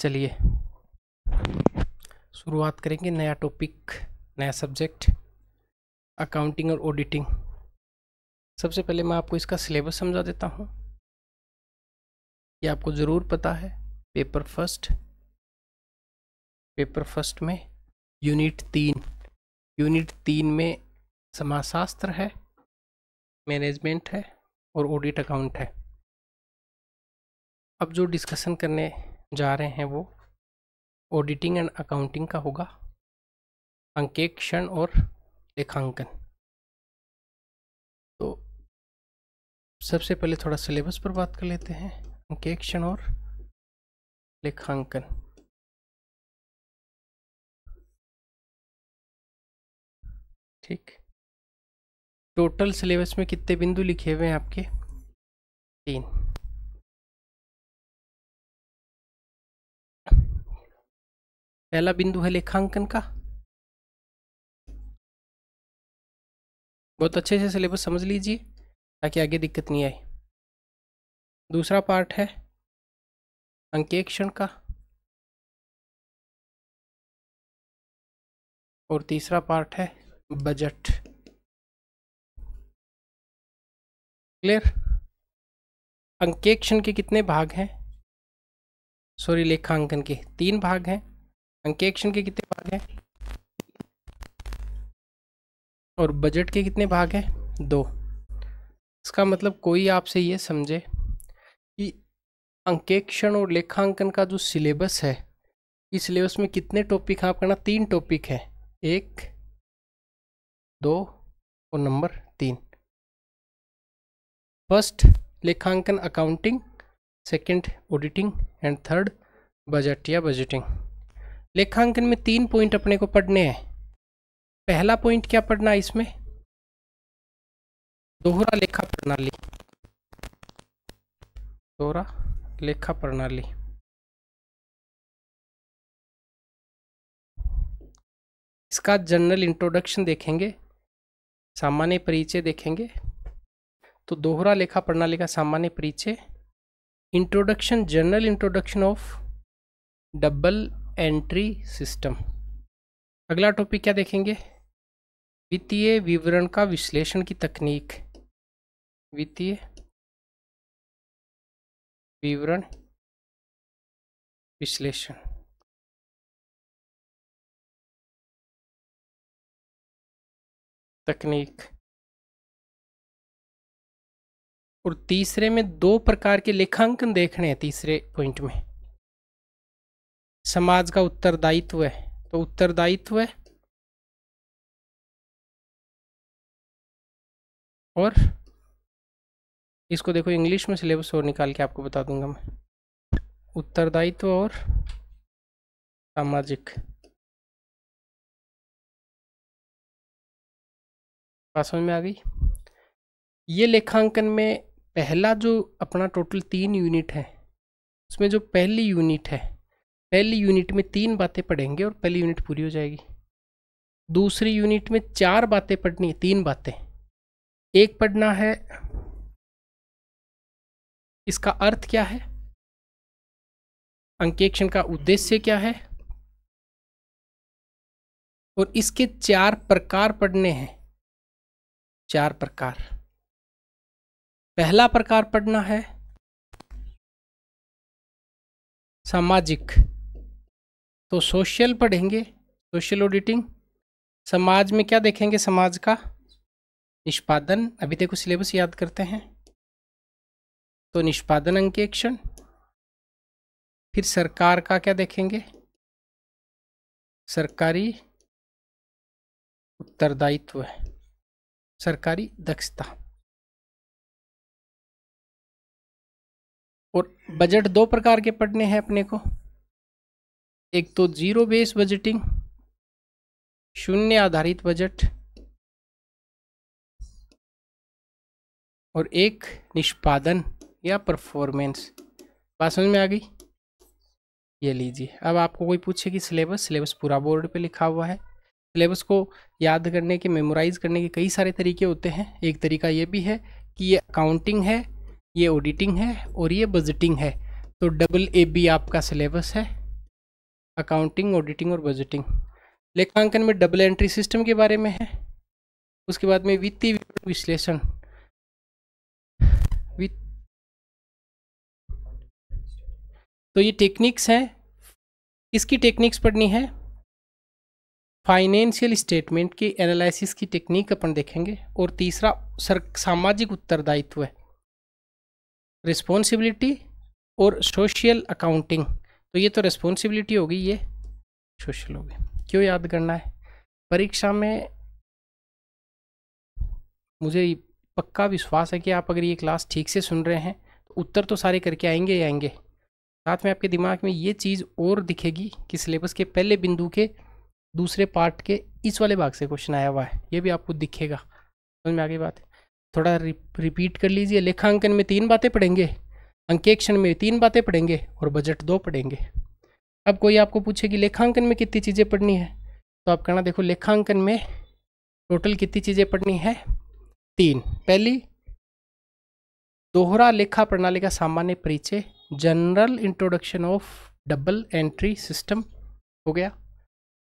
चलिए शुरुआत करेंगे नया टॉपिक नया सब्जेक्ट अकाउंटिंग और ऑडिटिंग सबसे पहले मैं आपको इसका सिलेबस समझा देता हूँ ये आपको ज़रूर पता है पेपर फर्स्ट पेपर फर्स्ट में यूनिट तीन यूनिट तीन में समाजशास्त्र है मैनेजमेंट है और ऑडिट अकाउंट है अब जो डिस्कशन करने जा रहे हैं वो ऑडिटिंग एंड अकाउंटिंग का होगा अंकेक्षण और लेखांकन तो सबसे पहले थोड़ा सिलेबस पर बात कर लेते हैं अंकेक्षण और लेखांकन ठीक टोटल सिलेबस में कितने बिंदु लिखे हुए हैं आपके तीन पहला बिंदु है लेखांकन का बहुत अच्छे से सिलेबस समझ लीजिए ताकि आगे दिक्कत नहीं आए दूसरा पार्ट है अंकेक्षण का और तीसरा पार्ट है बजट क्लियर अंकेक्षण के कितने भाग हैं सॉरी लेखांकन के तीन भाग हैं अंकेक्षण के कितने भाग हैं और बजट के कितने भाग हैं दो इसका मतलब कोई आपसे ये समझे कि अंकेक्षण और लेखांकन का जो सिलेबस है इस सिलेबस में कितने टॉपिक आप करना तीन टॉपिक है एक दो और नंबर तीन फर्स्ट लेखांकन accounting second auditing and third budget या बजटिंग लेखांकन में तीन पॉइंट अपने को पढ़ने हैं पहला पॉइंट क्या पढ़ना है इसमें दोहरा लेखा प्रणाली दोहरा लेखा प्रणाली इसका जनरल इंट्रोडक्शन देखेंगे सामान्य परिचय देखेंगे तो दोहरा लेखा प्रणाली का सामान्य परिचय introduction general introduction of double entry system अगला टॉपिक क्या देखेंगे वित्तीय विवरण का विश्लेषण की तकनीक वित्तीय विवरण विश्लेषण तकनीक और तीसरे में दो प्रकार के लेखांकन देखने हैं तीसरे पॉइंट में समाज का उत्तरदायित्व है तो उत्तरदायित्व है और इसको देखो इंग्लिश में सिलेबस और निकाल के आपको बता दूंगा मैं उत्तरदायित्व और सामाजिक बात समझ में आ गई ये लेखांकन में पहला जो अपना टोटल तीन यूनिट है उसमें जो पहली यूनिट है पहली यूनिट में तीन बातें पढ़ेंगे और पहली यूनिट पूरी हो जाएगी दूसरी यूनिट में चार बातें पढ़नी है तीन बातें एक पढ़ना है इसका अर्थ क्या है अंकेक्षण का उद्देश्य क्या है और इसके चार प्रकार पढ़ने हैं चार प्रकार पहला प्रकार पढ़ना है सामाजिक तो सोशल पढ़ेंगे सोशल ऑडिटिंग समाज में क्या देखेंगे समाज का निष्पादन अभी देखो सिलेबस याद करते हैं तो निष्पादन अंकेक्षण फिर सरकार का क्या देखेंगे सरकारी उत्तरदायित्व है सरकारी दक्षता और बजट दो प्रकार के पढ़ने हैं अपने को एक तो जीरो बेस बजटिंग शून्य आधारित बजट और एक निष्पादन या परफॉर्मेंस बात समझ में आ गई ये लीजिए अब आपको कोई पूछे कि सिलेबस सिलेबस पूरा बोर्ड पे लिखा हुआ है सिलेबस को याद करने के मेमोराइज करने के कई सारे तरीके होते हैं एक तरीका ये भी है कि ये अकाउंटिंग है ये ऑडिटिंग है और ये बजटिंग है तो डबल ए बी आपका सिलेबस है अकाउंटिंग ऑडिटिंग और बजटिंग लेखांकन में डबल एंट्री सिस्टम के बारे में है उसके बाद में वित्तीय विश्लेषण तो ये टेक्निक्स हैं किसकी टेक्निक्स पढ़नी है फाइनेंशियल स्टेटमेंट की एनालिसिस की टेक्निक अपन देखेंगे और तीसरा सर सामाजिक उत्तरदायित्व है रिस्पॉन्सिबिलिटी और सोशल अकाउंटिंग तो ये तो रिस्पॉन्सिबिलिटी होगी ये सोशल होगी क्यों याद करना है परीक्षा में मुझे पक्का विश्वास है कि आप अगर ये क्लास ठीक से सुन रहे हैं तो उत्तर तो सारे करके आएंगे ही आएंगे साथ में आपके दिमाग में ये चीज़ और दिखेगी कि सिलेबस के पहले बिंदु के दूसरे पार्ट के इस वाले भाग से क्वेश्चन आया हुआ है ये भी आपको दिखेगा समझ तो में आगे बात थोड़ा रिपीट कर लीजिए लेखांकन में तीन बातें पढ़ेंगे अंकेक्षण में तीन बातें पढ़ेंगे और बजट दो पढ़ेंगे अब कोई आपको पूछे कि लेखांकन में कितनी चीज़ें पढ़नी है तो आप कहना देखो लेखांकन में टोटल कितनी चीज़ें पढ़नी है तीन पहली दोहरा लेखा प्रणाली का सामान्य परिचय general introduction of double entry system हो गया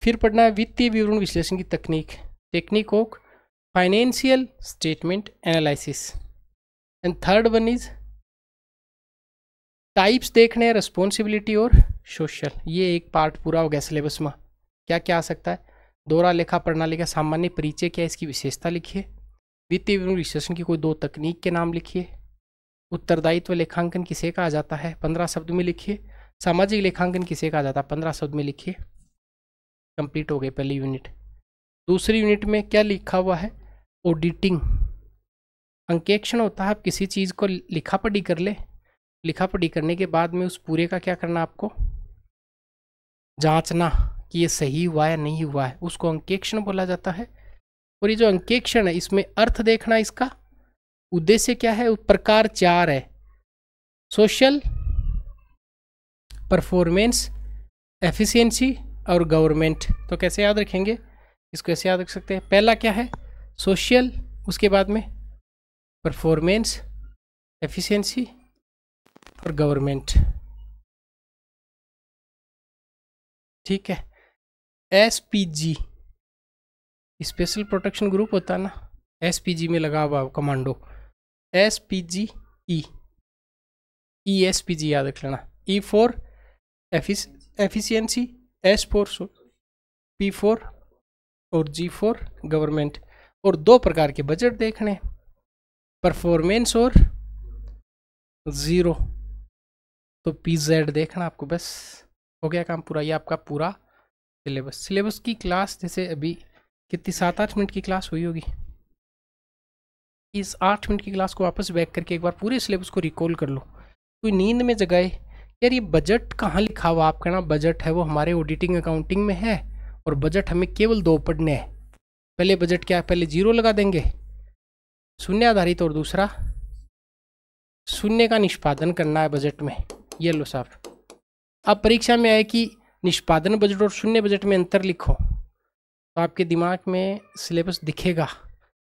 फिर पढ़ना है वित्तीय विवरण विश्लेषण की तकनीक technique of financial statement analysis and third one is types देखने हैं रिस्पॉन्सिबिलिटी और सोशल ये एक पार्ट पूरा हो गया सिलेबस में क्या क्या आ सकता है दोहरा लेखा प्रणाली का सामान्य परिचय क्या इसकी विशेषता लिखिए वित्तीय विवरण विश्लेषण की कोई दो तकनीक के नाम लिखिए उत्तरदायित्व लेखांकन किसे कहा जाता है पंद्रह शब्द में लिखिए सामाजिक लेखांकन किसे कहा जाता है पंद्रह शब्द में लिखिए कंप्लीट हो गई पहली यूनिट दूसरी यूनिट में क्या लिखा हुआ है ऑडिटिंग अंकेक्षण होता है आप किसी चीज़ को लिखा पढ़ी कर ले लिखा पढ़ी करने के बाद में उस पूरे का क्या करना आपको जांचना कि ये सही हुआ या नहीं हुआ है उसको अंकेक्षण बोला जाता है और ये जो अंकेक्षण है इसमें अर्थ देखना इसका उद्देश्य क्या है प्रकार चार है सोशल परफॉर्मेंस एफिशिएंसी और गवर्नमेंट तो कैसे याद रखेंगे इसको ऐसे याद रख सकते हैं पहला क्या है सोशल उसके बाद में परफॉर्मेंस एफिशिएंसी फॉर गवर्नमेंट ठीक है S P G special protection group होता है ना एस पी जी में लगा हुआ commando S P G E E S P G याद रख लेना E four efficiency S four P four और जी फोर गवर्नमेंट और दो प्रकार के बजट देखने परफॉर्मेंस और ज़ीरो तो पी जेड देखना आपको बस हो गया काम पूरा ये आपका पूरा सिलेबस सिलेबस की क्लास जैसे अभी कितनी सात आठ मिनट की क्लास हुई होगी इस आठ मिनट की क्लास को वापस बैक करके एक बार पूरे सिलेबस को रिकॉल कर लो कोई नींद में जगाए यार ये बजट कहाँ लिखा हुआ आपका ना बजट है वो हमारे ऑडिटिंग अकाउंटिंग में है और बजट हमें केवल दो पढ़ने हैं पहले बजट क्या है पहले जीरो लगा देंगे शून्य आधारित और दूसरा शून्य का निष्पादन करना है बजट में ये लो साहब अब परीक्षा में आए कि निष्पादन बजट और शून्य बजट में अंतर लिखो तो आपके दिमाग में सिलेबस दिखेगा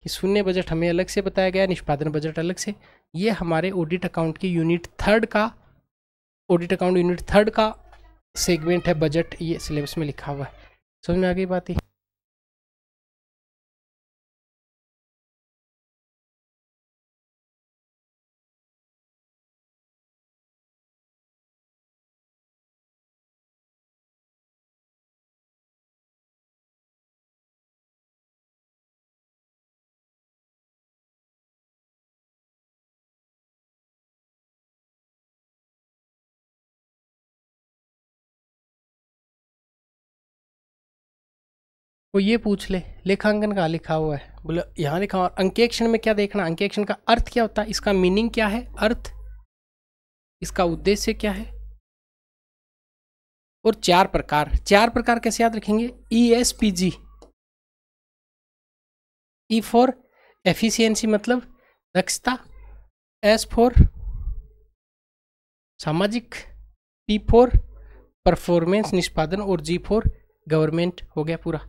कि शून्य बजट हमें अलग से बताया गया निष्पादन बजट अलग से ये हमारे ऑडिट अकाउंट के यूनिट थर्ड का ऑडिट अकाउंट यूनिट थर्ड का सेगमेंट है बजट ये सिलेबस में लिखा हुआ है समझ में आ गई बात ही वो ये पूछ ले लेखांकन कहाँ लिखा हुआ है बोले यहाँ लिखा और अंकेक्षण में क्या देखना अंकेक्षण का अर्थ क्या होता है इसका मीनिंग क्या है अर्थ इसका उद्देश्य क्या है और चार प्रकार चार प्रकार कैसे याद रखेंगे E S P G E for efficiency मतलब दक्षता एस फॉर सामाजिक पी फॉर परफॉर्मेंस निष्पादन और जी फॉर गवर्नमेंट हो गया पूरा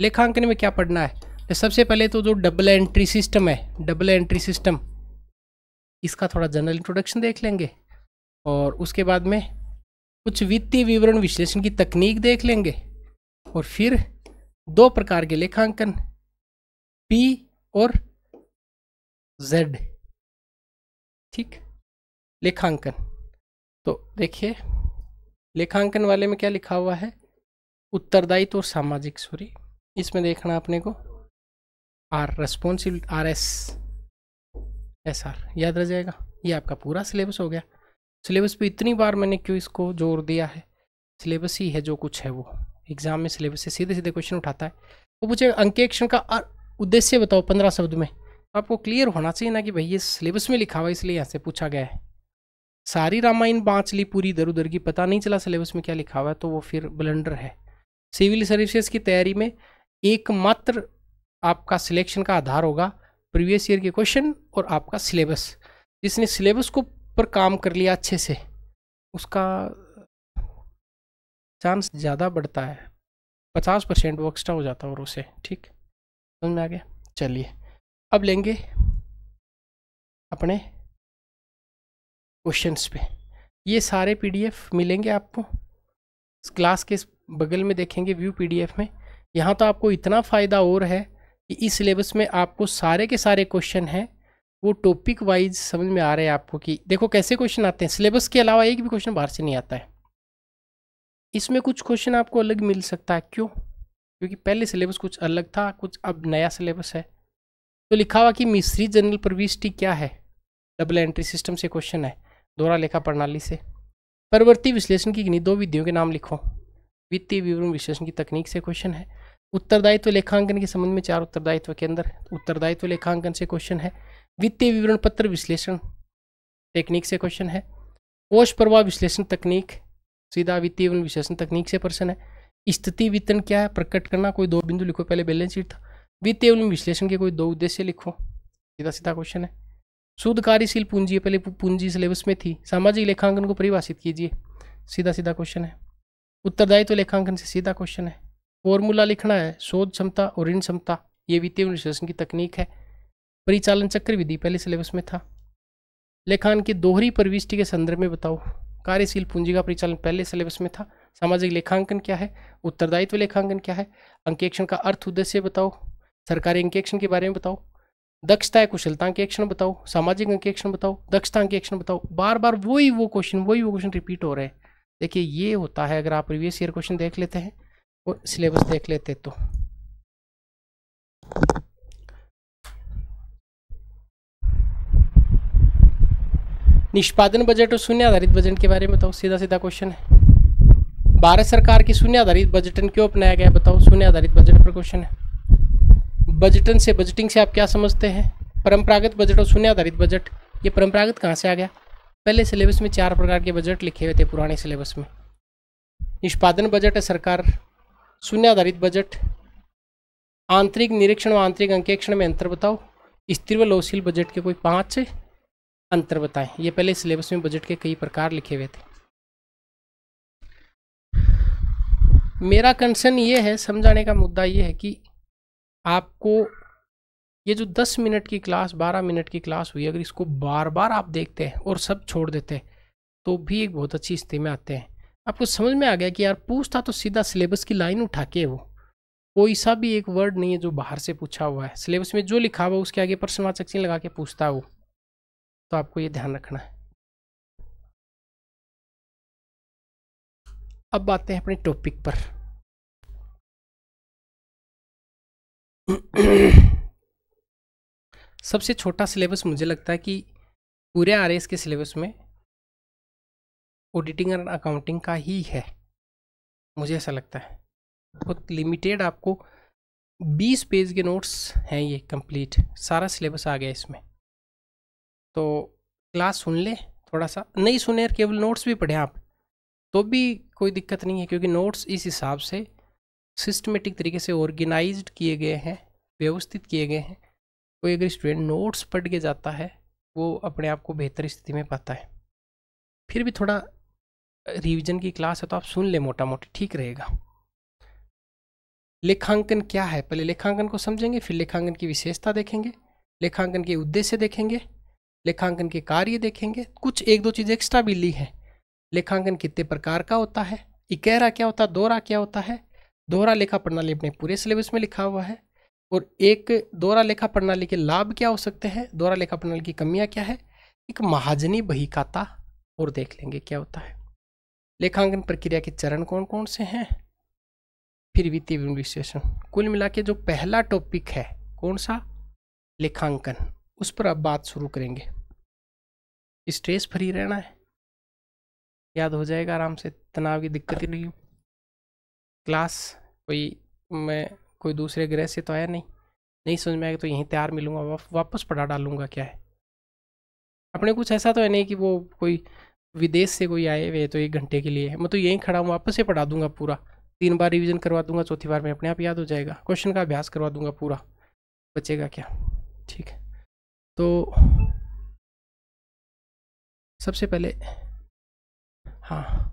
लेखांकन में क्या पढ़ना है तो सबसे पहले तो जो डबल एंट्री सिस्टम है डबल एंट्री सिस्टम इसका थोड़ा जनरल इंट्रोडक्शन देख लेंगे और उसके बाद में कुछ वित्तीय विवरण विश्लेषण की तकनीक देख लेंगे और फिर दो प्रकार के लेखांकन पी और जेड ठीक लेखांकन तो देखिए लेखांकन वाले में क्या लिखा हुआ है उत्तरदायित्व और सामाजिक सॉरी इसमें देखना अपने को R responsible R S S R याद रह जाएगा ये आपका पूरा सिलेबस हो गया सिलेबस पे इतनी बार मैंने क्यों इसको जोर दिया है सिलेबस ही है जो कुछ है वो एग्ज़ाम में सिलेबस से सीधे सीधे क्वेश्चन उठाता है वो तो पूछेगा अंकेक्षण का उद्देश्य बताओ पंद्रह शब्द में तो आपको क्लियर होना चाहिए ना कि भाई ये सिलेबस में लिखा हुआ इसलिए यहाँ से पूछा गया है सारी रामायण बाँच ली पूरी इधर उधर की पता नहीं चला सिलेबस में क्या लिखा हुआ है तो वो फिर ब्लेंडर है सिविल सर्विसेज की तैयारी में एकमात्र आपका सिलेक्शन का आधार होगा प्रीवियस ईयर के क्वेश्चन और आपका सिलेबस जिसने सिलेबस को पर काम कर लिया अच्छे से उसका चांस ज़्यादा बढ़ता है पचास परसेंट वो एक्स्ट्रा हो जाता है और उसे ठीक समझ में आ गया चलिए अब लेंगे अपने क्वेश्चंस पे ये सारे पीडीएफ मिलेंगे आपको क्लास के बगल में देखेंगे व्यू पीडीएफ में यहाँ तो आपको इतना फ़ायदा और है कि इस सिलेबस में आपको सारे के सारे क्वेश्चन हैं वो टॉपिक वाइज समझ में आ रहे हैं आपको कि देखो कैसे क्वेश्चन आते हैं सिलेबस के अलावा एक भी क्वेश्चन बाहर से नहीं आता है इसमें कुछ क्वेश्चन आपको अलग मिल सकता है क्यों क्योंकि पहले सिलेबस कुछ अलग था कुछ अब नया सिलेबस है तो लिखा हुआ कि मिश्री जनरल प्रविष्टि क्या है डबल एंट्री सिस्टम से क्वेश्चन है दोहरा लेखा प्रणाली से परवर्ती विश्लेषण की दो विधियों के नाम लिखो वित्तीय विवरण विश्लेषण की तकनीक से क्वेश्चन है उत्तरदायित्व लेखांकन के संबंध में चार उत्तरदायित्व के अंदर उत्तरदायित्व लेखांकन से क्वेश्चन है वित्तीय विवरण पत्र विश्लेषण टेक्निक से क्वेश्चन है कोष प्रवाह विश्लेषण तकनीक सीधा वित्तीय विवरण विश्लेषण तकनीक से प्रश्न है स्थिति वितरण क्या है प्रकट करना कोई दो बिंदु लिखो पहले बैलेंस शीट था वित्तीय एवं विश्लेषण के कोई दो उद्देश्य लिखो सीधा सीधा क्वेश्चन है शुद्ध कार्यशील पूंजी पहले पूंजी सिलेबस में थी सामाजिक लेखांकन को परिभाषित कीजिए सीधा सीधा क्वेश्चन है उत्तरदायित्व लेखांकन से सीधा क्वेश्चन है फॉर्मूला लिखना है शोध क्षमता और ऋण क्षमता ये वित्तीय विश्लेषण की तकनीक है परिचालन चक्र विधि पहले सिलेबस में था लेखान की दोहरी प्रविष्टि के संदर्भ में बताओ कार्यशील पूंजी का परिचालन पहले सिलेबस में था सामाजिक लेखांकन क्या है उत्तरदायित्व लेखांकन क्या है अंकेक्षण का अर्थ उद्देश्य बताओ सरकारी अंकेक्षण के बारे में बताओ दक्षता या कुशलता अंकेक्षण बताओ सामाजिक अंकेक्षण बताओ दक्षता अंकेक्षण बताओ बार बार वही वो क्वेश्चन वही वो क्वेश्चन रिपीट हो रहे हैं देखिए ये होता है अगर आप प्रीवियस ईयर क्वेश्चन देख लेते हैं वो सिलेबस देख लेते तो निष्पादन बजट और शून्य आधारित बजट के बारे में बताओ सीधा सीधा क्वेश्चन है भारत सरकार की शून्य आधारित बजटन क्यों अपनाया गया बताओ शून्य आधारित बजट पर क्वेश्चन है बजटन से बजटिंग से आप क्या समझते हैं परंपरागत बजट और शून्य आधारित बजट ये परंपरागत कहाँ से आ गया पहले सिलेबस में चार प्रकार के बजट लिखे हुए थे पुराने सिलेबस में निष्पादन बजट है सरकार शून्य आधारित बजट आंतरिक निरीक्षण व आंतरिक अंकेक्षण में अंतर बताओ स्थिर व लोशील बजट के कोई पांच अंतर बताएं ये पहले सिलेबस में बजट के कई प्रकार लिखे हुए थे मेरा कंसर्न ये है समझाने का मुद्दा ये है कि आपको ये जो 10 मिनट की क्लास 12 मिनट की क्लास हुई अगर इसको बार बार आप देखते हैं और सब छोड़ देते हैं तो भी एक बहुत अच्छी स्थिति में आते हैं आपको समझ में आ गया कि यार पूछता तो सीधा सिलेबस की लाइन उठा के वो कोई सा भी एक वर्ड नहीं है जो बाहर से पूछा हुआ है सिलेबस में जो लिखा हुआ है उसके आगे प्रश्नवाचक चिन्ह लगा के पूछता वो तो आपको ये ध्यान रखना है अब आते हैं अपने टॉपिक पर सबसे छोटा सिलेबस मुझे लगता है कि पूरे आर के सिलेबस में ऑडिटिंग एंड अकाउंटिंग का ही है मुझे ऐसा लगता है बहुत लिमिटेड आपको 20 पेज के नोट्स हैं ये कंप्लीट सारा सिलेबस आ गया इसमें तो क्लास सुन ले थोड़ा सा नहीं सुने और केवल नोट्स भी पढ़े आप तो भी कोई दिक्कत नहीं है क्योंकि नोट्स इस हिसाब से सिस्टमेटिक तरीके से ऑर्गेनाइज किए गए हैं व्यवस्थित किए गए हैं कोई अगर स्टूडेंट नोट्स पढ़ के जाता है वो अपने आप को बेहतर स्थिति में पाता है फिर भी थोड़ा रिवीजन की क्लास है तो आप सुन ले मोटा मोटी ठीक रहेगा लेखांकन क्या है पहले लेखांकन को समझेंगे फिर लेखांकन की विशेषता देखेंगे लेखांकन के उद्देश्य देखेंगे लेखांकन के कार्य देखेंगे कुछ एक दो चीज़ एक्स्ट्रा भी ली है लेखांकन कितने प्रकार का होता है इकहरा क्या होता है दोहरा क्या होता है दोहरा लेखा प्रणाली अपने पूरे सिलेबस में लिखा हुआ है और एक दोहरा लेखा प्रणाली के लाभ क्या हो सकते हैं दोहरा लेखा प्रणाली की कमियाँ क्या है एक महाजनी बहिकाता और देख लेंगे क्या होता है लेखांकन प्रक्रिया के चरण कौन कौन से हैं फिर वित्तीय विश्लेषण कुल मिला जो पहला टॉपिक है कौन सा लेखांकन उस पर आप बात शुरू करेंगे स्ट्रेस फ्री रहना है याद हो जाएगा आराम से तनाव की दिक्कत ही नहीं हो क्लास कोई मैं कोई दूसरे ग्रह से तो आया नहीं नहीं समझ में आएगा तो यहीं तैयार मिलूंगा वापस पढ़ा डालूंगा क्या है अपने कुछ ऐसा तो है नहीं कि वो कोई विदेश से कोई आए हुए तो एक घंटे के लिए मैं तो यहीं खड़ा हूँ वापस से पढ़ा दूंगा पूरा तीन बार रिवीजन करवा दूंगा चौथी बार में अपने आप याद हो जाएगा क्वेश्चन का अभ्यास करवा दूंगा पूरा बचेगा क्या ठीक है तो सबसे पहले हाँ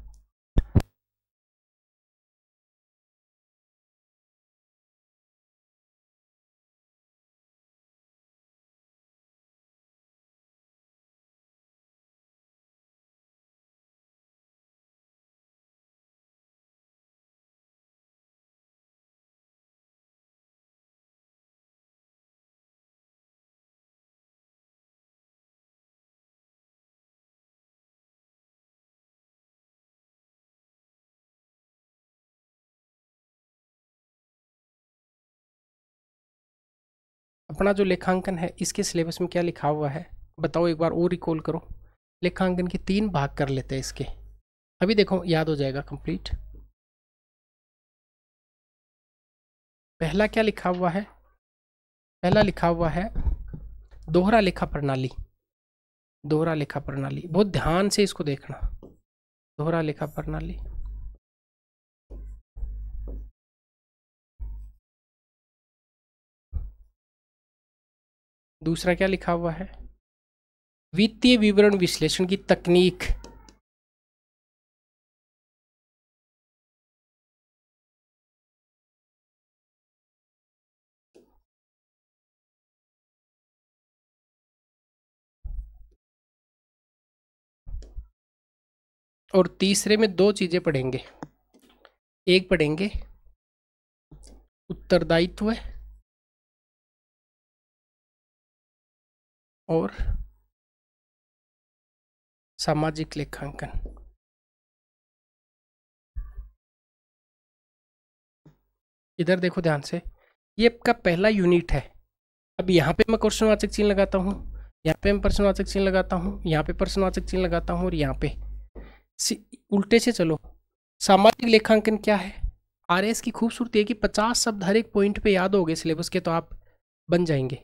अपना जो लेखांकन है इसके सिलेबस में क्या लिखा हुआ है बताओ एक बार और रिकॉल करो लेखांकन के तीन भाग कर लेते हैं इसके अभी देखो याद हो जाएगा कंप्लीट पहला क्या लिखा हुआ है पहला लिखा हुआ है दोहरा लेखा प्रणाली दोहरा लेखा प्रणाली बहुत ध्यान से इसको देखना दोहरा लेखा प्रणाली दूसरा क्या लिखा हुआ है वित्तीय विवरण विश्लेषण की तकनीक और तीसरे में दो चीज़ें पढ़ेंगे एक पढ़ेंगे उत्तरदायित्व और सामाजिक लेखांकन इधर देखो ध्यान से ये आपका पहला यूनिट है अब यहाँ पे मैं क्वेश्चनवाचक चिन्ह लगाता हूँ यहाँ पे मैं प्रश्नवाचक चिन्ह लगाता हूँ यहाँ पे प्रश्नवाचक चिन्ह लगाता हूँ और यहाँ पे उल्टे से चलो सामाजिक लेखांकन क्या है आर की खूबसूरती है कि पचास शब्द हर एक पॉइंट पे याद हो गए सिलेबस के तो आप बन जाएंगे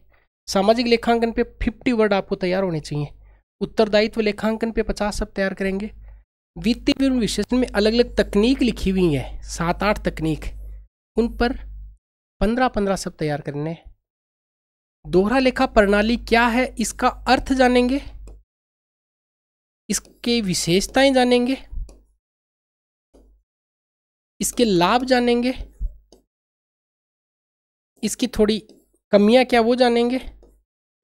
सामाजिक लेखांकन पे फिफ्टी वर्ड आपको तैयार होने चाहिए उत्तरदायित्व लेखांकन पे पचास शब्द तैयार करेंगे वित्तीय विवरण विशेषण में अलग अलग तकनीक लिखी हुई है सात आठ तकनीक उन पर पंद्रह पंद्रह शब्द तैयार करने दोहरा लेखा प्रणाली क्या है इसका अर्थ जानेंगे इसके विशेषताएं जानेंगे इसके लाभ जानेंगे इसकी थोड़ी कमियां क्या वो जानेंगे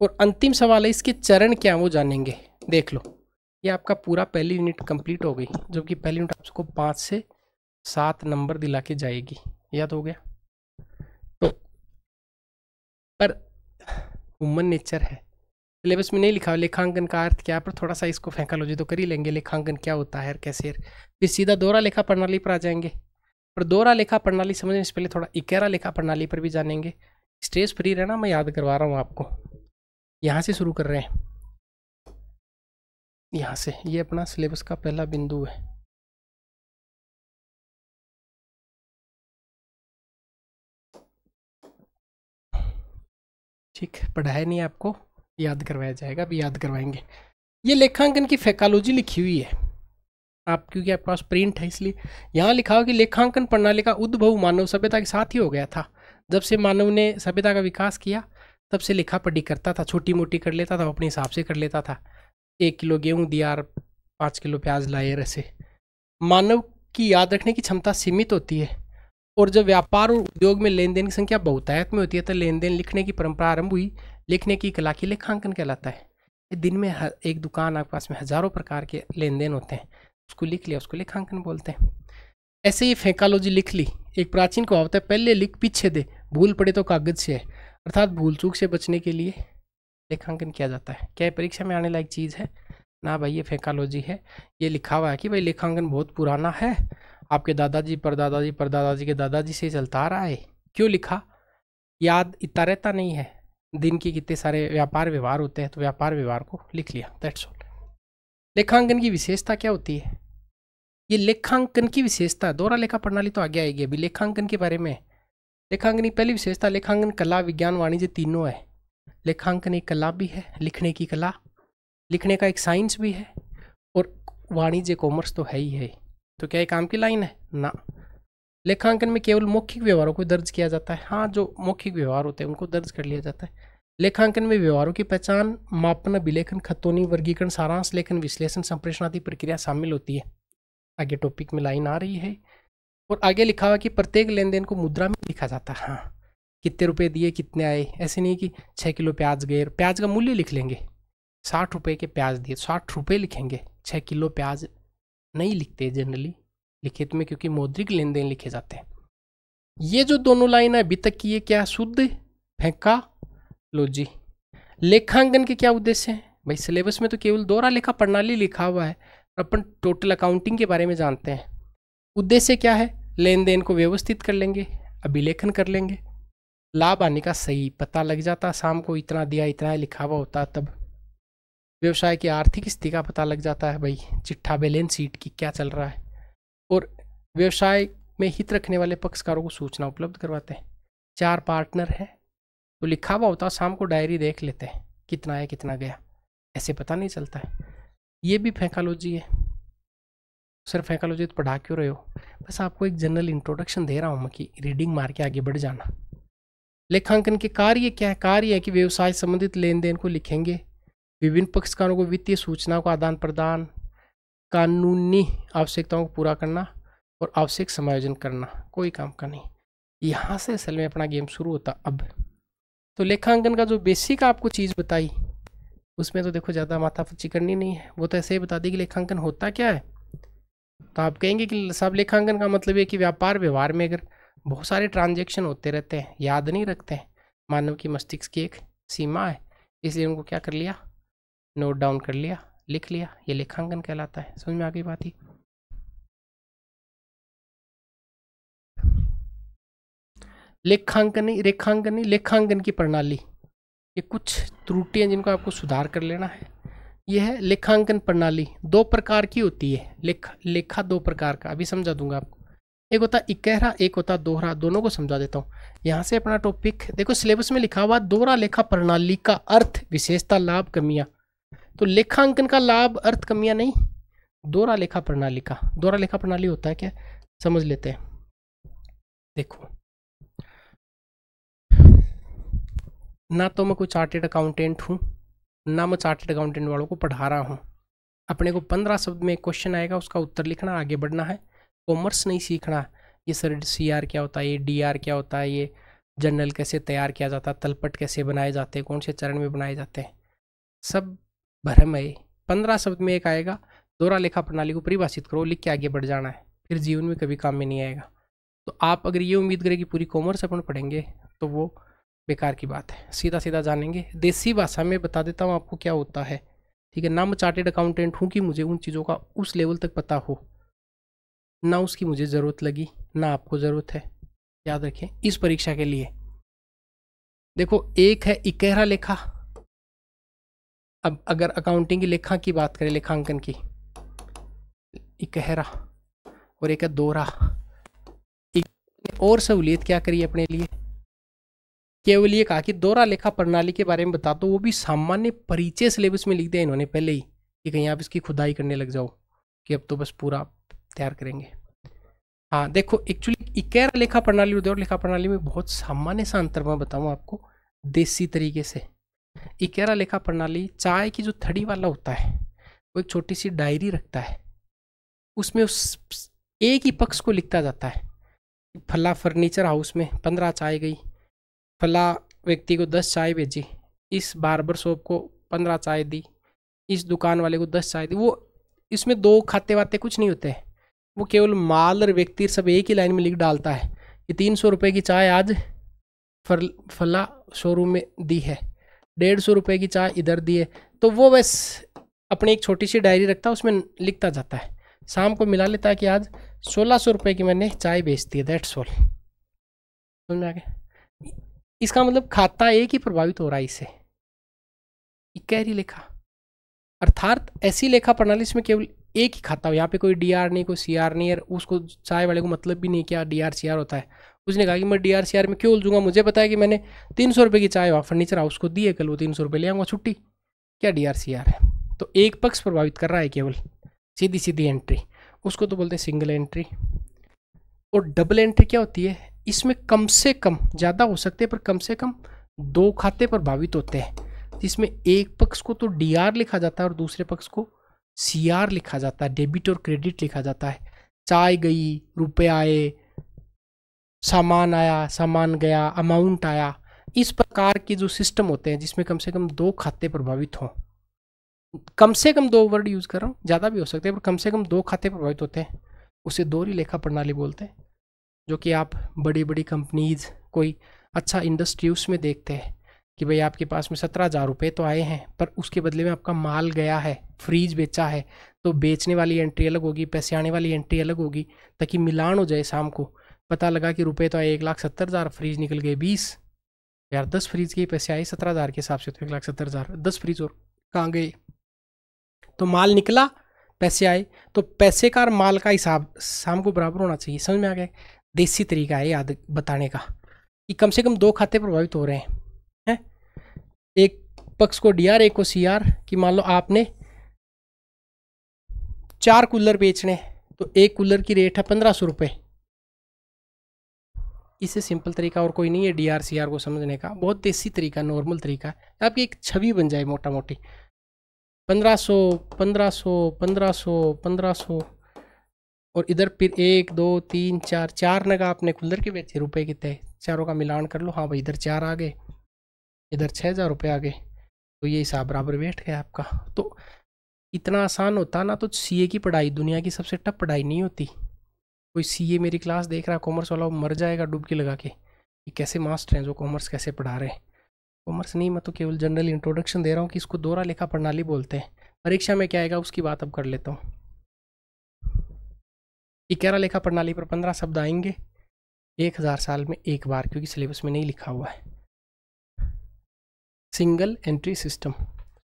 और अंतिम सवाल है इसके चरण क्या वो जानेंगे देख लो ये आपका पूरा पहली यूनिट कंप्लीट हो गई जबकि पहली यूनिट आपको पाँच से सात नंबर दिला के जाएगी याद हो गया तो पर वुमन नेचर है सिलेबस में नहीं लिखा हुआ लेखांकन का अर्थ क्या पर थोड़ा सा इसको जी तो कर ही लेंगे लेखांकन क्या होता है कैसे फिर सीधा दोहरा लेखा प्रणाली पर आ जाएंगे पर दोहरा लेखा प्रणाली समझने से पहले थोड़ा इकेरा लेखा प्रणाली पर भी जानेंगे स्टेज फ्री रहना मैं याद करवा रहा हूँ आपको यहाँ से शुरू कर रहे हैं यहाँ से ये अपना सिलेबस का पहला बिंदु है ठीक पढ़ाया नहीं आपको याद करवाया जाएगा अभी याद करवाएंगे ये लेखांकन की फैकालोजी लिखी हुई है आप क्योंकि आपके पास प्रिंट है इसलिए यहाँ लिखा हो कि लेखांकन प्रणाली का उद्भव मानव सभ्यता के साथ ही हो गया था जब से मानव ने सभ्यता का विकास किया तब से लिखा पढ़ी करता था छोटी मोटी कर लेता था अपने हिसाब से कर लेता था एक किलो गेहूँ दिया पाँच किलो प्याज लाए रसे मानव की याद रखने की क्षमता सीमित होती है और जब व्यापार और उद्योग में लेन देन की संख्या बहुतायत में होती है तो लेन देन लिखने की परंपरा आरंभ हुई लिखने की कला की लेखांकन कहलाता है दिन में एक दुकान आपके पास में हजारों प्रकार के लेन देन होते हैं उसको लिख लिया उसको लेखांकन बोलते हैं ऐसे ही फेंकालोजी लिख ली एक प्राचीन को आवता है पहले लिख पीछे दे भूल पड़े तो कागज से अर्थात भूल चूक से बचने के लिए लेखांकन किया जाता है क्या परीक्षा में आने लायक चीज़ है ना भाई ये फेकालोजी है ये लिखा हुआ है कि भाई लेखांकन बहुत पुराना है आपके दादाजी परदादाजी परदादाजी के दादाजी से चलता आ रहा है क्यों लिखा याद इतना रहता नहीं है दिन के कितने सारे व्यापार व्यवहार होते हैं तो व्यापार व्यवहार को लिख लिया दैट्स ऑल लेखांकन की विशेषता क्या होती है ये लेखांकन की विशेषता दोहरा लेखा प्रणाली तो आगे आएगी अभी लेखांकन के बारे में लेखांकन की पहली विशेषता लेखांकन कला विज्ञान वाणिज्य तीनों है लेखांकन एक कला भी है लिखने की कला लिखने का एक साइंस भी है और वाणिज्य कॉमर्स तो है ही है तो क्या ये काम की लाइन है ना लेखांकन में केवल मौखिक व्यवहारों को दर्ज किया जाता है हाँ जो मौखिक व्यवहार होते हैं उनको दर्ज कर लिया जाता है लेखांकन में व्यवहारों की पहचान मापन अभिलेखन खतौनी वर्गीकरण सारांश लेखन विश्लेषण संप्रेषण आदि प्रक्रिया शामिल होती है आगे टॉपिक में लाइन आ रही है और आगे लिखा हुआ कि प्रत्येक लेन देन को मुद्रा में लिखा जाता है हाँ कितने रुपए दिए कितने आए ऐसे नहीं कि छः किलो प्याज गए प्याज का मूल्य लिख लेंगे साठ रुपये के प्याज दिए साठ रुपये लिखेंगे छः किलो प्याज नहीं लिखते जनरली लिखित में क्योंकि मौद्रिक लेन देन लिखे जाते हैं ये जो दोनों लाइन है अभी तक की ये क्या शुद्ध फेंका लोजी लेखांकन के क्या उद्देश्य हैं भाई सिलेबस में तो केवल दोहरा लेखा प्रणाली लिखा हुआ है अपन टोटल अकाउंटिंग के बारे में जानते हैं उद्देश्य क्या है लेन देन को व्यवस्थित कर लेंगे अभिलेखन कर लेंगे लाभ आने का सही पता लग जाता शाम को इतना दिया इतना लिखा हुआ होता तब व्यवसाय की आर्थिक स्थिति का पता लग जाता है भाई चिट्ठा बैलेंस शीट की क्या चल रहा है और व्यवसाय में हित रखने वाले पक्षकारों को सूचना उपलब्ध करवाते हैं चार पार्टनर हैं तो लिखा हुआ होता शाम को डायरी देख लेते हैं कितना है कितना गया ऐसे पता नहीं चलता है ये भी फैकालोजी है सर फैकलॉजी तो पढ़ा क्यों रहे हो बस आपको एक जनरल इंट्रोडक्शन दे रहा हूँ मैं कि रीडिंग मार के आगे बढ़ जाना लेखांकन के कार्य क्या है कार्य है कि व्यवसाय संबंधित लेन देन को लिखेंगे विभिन्न पक्षकारों को वित्तीय सूचना को आदान प्रदान कानूनी आवश्यकताओं को पूरा करना और आवश्यक समायोजन करना कोई काम का नहीं यहाँ से असल में अपना गेम शुरू होता अब तो लेखांकन का जो बेसिक आपको चीज़ बताई उसमें तो देखो ज़्यादा माथापच्ची करनी नहीं है वो तो ऐसे ही बता दी कि लेखांकन होता क्या है तो आप कहेंगे कि सब लेखांकन का मतलब ये कि व्यापार व्यवहार में अगर बहुत सारे ट्रांजेक्शन होते रहते हैं याद नहीं रखते हैं मानव की मस्तिष्क की एक सीमा है इसलिए उनको क्या कर लिया नोट डाउन कर लिया लिख लिया ये लेखांकन कहलाता है समझ में आ गई बात ही लेखांकन रेखांकन लेखांकन की प्रणाली ये कुछ त्रुटियां जिनको आपको सुधार कर लेना है यह है लेखांकन प्रणाली दो प्रकार की होती है लेख लेखा दो प्रकार का अभी समझा दूंगा आपको एक होता इकहरा एक होता दोहरा दोनों को समझा देता हूँ यहाँ से अपना टॉपिक देखो सिलेबस में लिखा हुआ दोहरा लेखा प्रणाली का अर्थ विशेषता लाभ कमियाँ तो लेखांकन का लाभ अर्थ कमियाँ नहीं दोहरा लेखा प्रणाली का दोहरा लेखा प्रणाली होता है क्या समझ लेते हैं देखो ना तो मैं कोई चार्टेड अकाउंटेंट हूँ मैं चार्टेड अकाउंटेंट वालों को पढ़ा रहा हूँ अपने को पंद्रह शब्द में क्वेश्चन आएगा उसका उत्तर लिखना आगे बढ़ना है कॉमर्स नहीं सीखना ये सर सी आर क्या होता है ये डी आर क्या होता है ये जनरल कैसे तैयार किया जाता है तलपट कैसे बनाए जाते हैं कौन से चरण में बनाए जाते हैं सब भरम है पंद्रह शब्द में एक आएगा दोहरा लेखा प्रणाली को परिभाषित करो लिख के आगे बढ़ जाना है फिर जीवन में कभी काम में नहीं आएगा तो आप अगर ये उम्मीद करें कि पूरी कॉमर्स अपन पढ़ेंगे तो वो बेकार की बात है सीधा सीधा जानेंगे देसी भाषा में बता देता हूँ आपको क्या होता है ठीक है ना मैं चार्टेड अकाउंटेंट हूँ कि मुझे उन चीज़ों का उस लेवल तक पता हो ना उसकी मुझे ज़रूरत लगी ना आपको ज़रूरत है याद रखें इस परीक्षा के लिए देखो एक है इकहरा लेखा अब अगर अकाउंटिंग की लेखा की बात करें लेखांकन की इकहरा और एक है दोहरा और सहूलियत क्या करिए अपने लिए केवल ये कहा कि दोहरा लेखा प्रणाली के बारे में बता दो वो भी सामान्य परिचय सिलेबस में लिख दिया इन्होंने पहले ही कि कहीं आप इसकी खुदाई करने लग जाओ कि अब तो बस पूरा तैयार करेंगे हाँ देखो एक्चुअली इकैर लेखा प्रणाली और दोहरा लेखा प्रणाली में बहुत सामान्य सा अंतर मैं बताऊँ आपको देसी तरीके से इकेरा लेखा प्रणाली चाय की जो थड़ी वाला होता है वो एक छोटी सी डायरी रखता है उसमें उस एक ही पक्ष को लिखता जाता है फला फर्नीचर हाउस में पंद्रह चाय गई फला व्यक्ति को दस चाय बेची इस बार्बर शॉप को पंद्रह चाय दी इस दुकान वाले को दस चाय दी वो इसमें दो खाते वाते कुछ नहीं होते वो केवल माल और व्यक्ति सब एक ही लाइन में लिख डालता है कि तीन सौ रुपये की चाय आज फल फला शोरूम में दी है डेढ़ सौ रुपये की चाय इधर दी है तो वो बस अपनी एक छोटी सी डायरी रखता है उसमें लिखता जाता है शाम को मिला लेता है कि आज सोलह सौ रुपये की मैंने चाय बेचती है दैट्स ऑल समझ आ गया इसका मतलब खाता एक ही प्रभावित हो रहा है कह इकहरी लेखा अर्थात ऐसी लेखा प्रणाली इसमें केवल एक ही खाता हो यहाँ पे कोई डी आर नहीं कोई सी आर नहीं है उसको चाय वाले को मतलब भी नहीं क्या डी आर सी आर होता है उसने कहा कि मैं डी आर सी आर में क्यों उलझूंगा मुझे पता है कि मैंने तीन सौ रुपये की चाय वहाँ फर्नीचर हाउस को दी है कल वो तीन सौ रुपये ले आऊँगा छुट्टी क्या डी आर सी आर है तो एक पक्ष प्रभावित कर रहा है केवल सीधी सीधी एंट्री उसको तो बोलते हैं सिंगल एंट्री और डबल एंट्री क्या होती है इसमें कम से कम ज़्यादा हो सकते हैं पर कम से कम दो खाते प्रभावित होते हैं जिसमें तो एक पक्ष को तो डी लिखा जाता है और दूसरे पक्ष को सी लिखा जाता है डेबिट और क्रेडिट लिखा जाता है चाय गई रुपये आए सामान आया सामान गया अमाउंट आया इस प्रकार के जो सिस्टम होते हैं जिसमें कम से कम दो खाते प्रभावित हों कम से कम दो वर्ड यूज़ कर रहा हूँ ज़्यादा भी हो सकते हैं पर कम से कम दो खाते प्रभावित होते हैं उसे दोहरी लेखा प्रणाली बोलते हैं जो कि आप बड़ी बड़ी कंपनीज कोई अच्छा इंडस्ट्री उसमें देखते हैं कि भाई आपके पास में सत्रह हज़ार रुपये तो आए हैं पर उसके बदले में आपका माल गया है फ्रीज बेचा है तो बेचने वाली एंट्री अलग होगी पैसे आने वाली एंट्री अलग होगी ताकि मिलान हो जाए शाम को पता लगा कि रुपये तो आए एक लाख सत्तर हज़ार फ्रीज निकल गए बीस यार दस फ्रीज के पैसे आए सत्रह हज़ार के हिसाब से तो एक लाख सत्तर हज़ार दस फ्रीज और कहाँ गए तो माल निकला पैसे आए तो पैसे का और माल का हिसाब शाम को बराबर होना चाहिए समझ में आ गया देसी तरीका है याद बताने का कि कम से कम दो खाते प्रभावित हो रहे हैं हैं एक पक्ष को डीआर एक को सीआर कि मान लो आपने चार कूलर बेचने तो एक कूलर की रेट है पंद्रह सौ रुपये इससे सिंपल तरीका और कोई नहीं है डी आर सी आर को समझने का बहुत देसी तरीका नॉर्मल तरीका आपकी एक छवि बन जाए मोटा मोटी पंद्रह सौ पंद्रह सौ पंद्रह सौ पंद्रह सौ और इधर फिर एक दो तीन चार चार नगा आपने खुल्दर के बेचे रुपए कितने चारों का मिलान कर लो हाँ भाई इधर चार आ गए इधर छः हज़ार रुपये आ गए तो ये हिसाब बराबर बैठ गया आपका तो इतना आसान होता ना तो सीए की पढ़ाई दुनिया की सबसे टफ पढ़ाई नहीं होती कोई सीए मेरी क्लास देख रहा कॉमर्स वाला वो मर जाएगा डुबकी लगा के कि कैसे मास्टर हैं जो कॉमर्स कैसे पढ़ा रहे हैं कॉमर्स नहीं मैं तो केवल जनरल इंट्रोडक्शन दे रहा हूँ कि इसको दोहरा लेखा प्रणाली बोलते हैं परीक्षा में क्या आएगा उसकी बात अब कर लेता हूँ ये कैरा लेखा प्रणाली पर पंद्रह शब्द आएंगे एक हज़ार साल में एक बार क्योंकि सिलेबस में नहीं लिखा हुआ है सिंगल एंट्री सिस्टम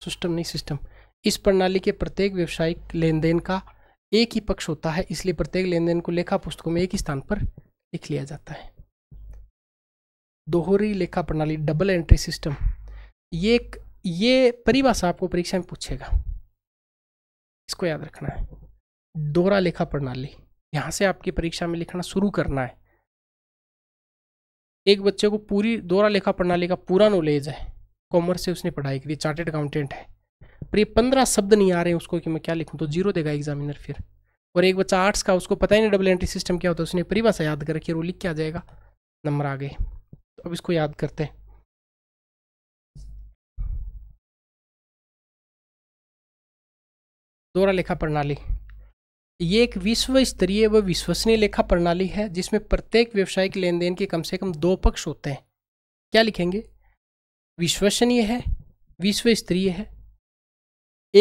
सिस्टम नहीं सिस्टम इस प्रणाली के प्रत्येक व्यवसायिक लेन देन का एक ही पक्ष होता है इसलिए प्रत्येक लेन देन को लेखा पुस्तकों में एक ही स्थान पर लिख लिया जाता है दोहरी लेखा प्रणाली डबल एंट्री सिस्टम ये ये परिभाषा आपको परीक्षा में पूछेगा इसको याद रखना है दोहरा लेखा प्रणाली यहाँ से आपकी परीक्षा में लिखना शुरू करना है एक बच्चे को पूरी दोहरा लेखा प्रणाली का पूरा नॉलेज है कॉमर्स से उसने पढ़ाई करी चार्टेड अकाउंटेंट है पर ये पंद्रह शब्द नहीं आ रहे हैं उसको कि मैं क्या लिखूँ तो जीरो देगा एग्जामिनर फिर और एक बच्चा आर्ट्स का उसको पता ही नहीं डबल एंट्री सिस्टम क्या होता है उसने परिभाषा याद कर रखी और लिख आ जाएगा नंबर आ गए तो अब इसको याद करते हैं दोहरा लेखा प्रणाली ये एक विश्व स्तरीय व विश्वसनीय लेखा प्रणाली है जिसमें प्रत्येक व्यवसायिक लेन देन के कम से कम दो पक्ष होते हैं क्या लिखेंगे विश्वसनीय है विश्व स्तरीय है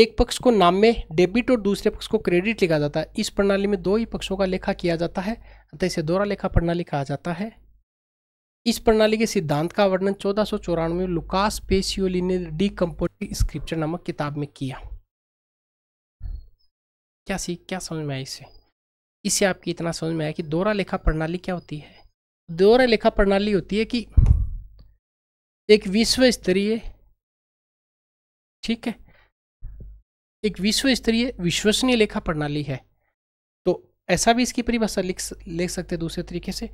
एक पक्ष को नाम में डेबिट और दूसरे पक्ष को क्रेडिट लिखा जाता है इस प्रणाली में दो ही पक्षों का लेखा किया जाता है अतः इसे दोहरा लेखा प्रणाली कहा जाता है इस प्रणाली के सिद्धांत का वर्णन चौदह सौ चौरानवे लुकास पेसियोली ने डी कंपोजिट स्क्रिप्चर नामक किताब में किया क्या सीख क्या समझ में आई इससे इससे आपकी इतना समझ में आया कि दोहरा लेखा प्रणाली क्या होती है दोहरा लेखा प्रणाली होती है कि एक विश्व स्तरीय ठीक है एक विश्व स्तरीय विश्वसनीय लेखा प्रणाली है तो ऐसा भी इसकी परिभाषा लिख ले सकते दूसरे तरीके से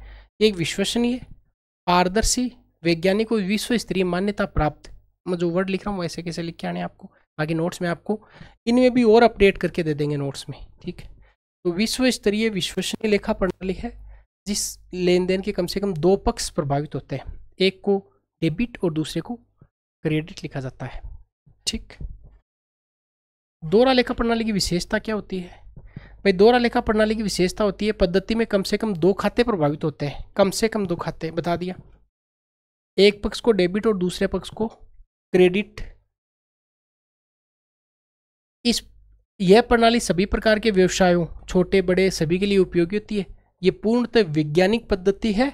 एक विश्वसनीय पारदर्शी वैज्ञानिक और विश्व स्तरीय मान्यता प्राप्त मैं जो वर्ड लिख रहा हूँ वैसे कैसे लिख के आने आपको बाकी नोट्स में आपको इनमें भी और अपडेट करके दे देंगे नोट्स में ठीक है तो विश्व स्तरीय विश्वसनीय लेखा प्रणाली है जिस लेन देन के कम से कम दो पक्ष प्रभावित होते हैं एक को डेबिट और दूसरे को क्रेडिट लिखा जाता है ठीक दोहरा लेखा प्रणाली की विशेषता क्या होती है भाई दोहरा लेखा प्रणाली की विशेषता होती है पद्धति में कम से कम दो खाते प्रभावित होते हैं कम से कम दो खाते बता दिया एक पक्ष को डेबिट और दूसरे पक्ष को क्रेडिट इस यह प्रणाली सभी प्रकार के व्यवसायों छोटे बड़े सभी के लिए उपयोगी होती है ये पूर्णतः वैज्ञानिक पद्धति है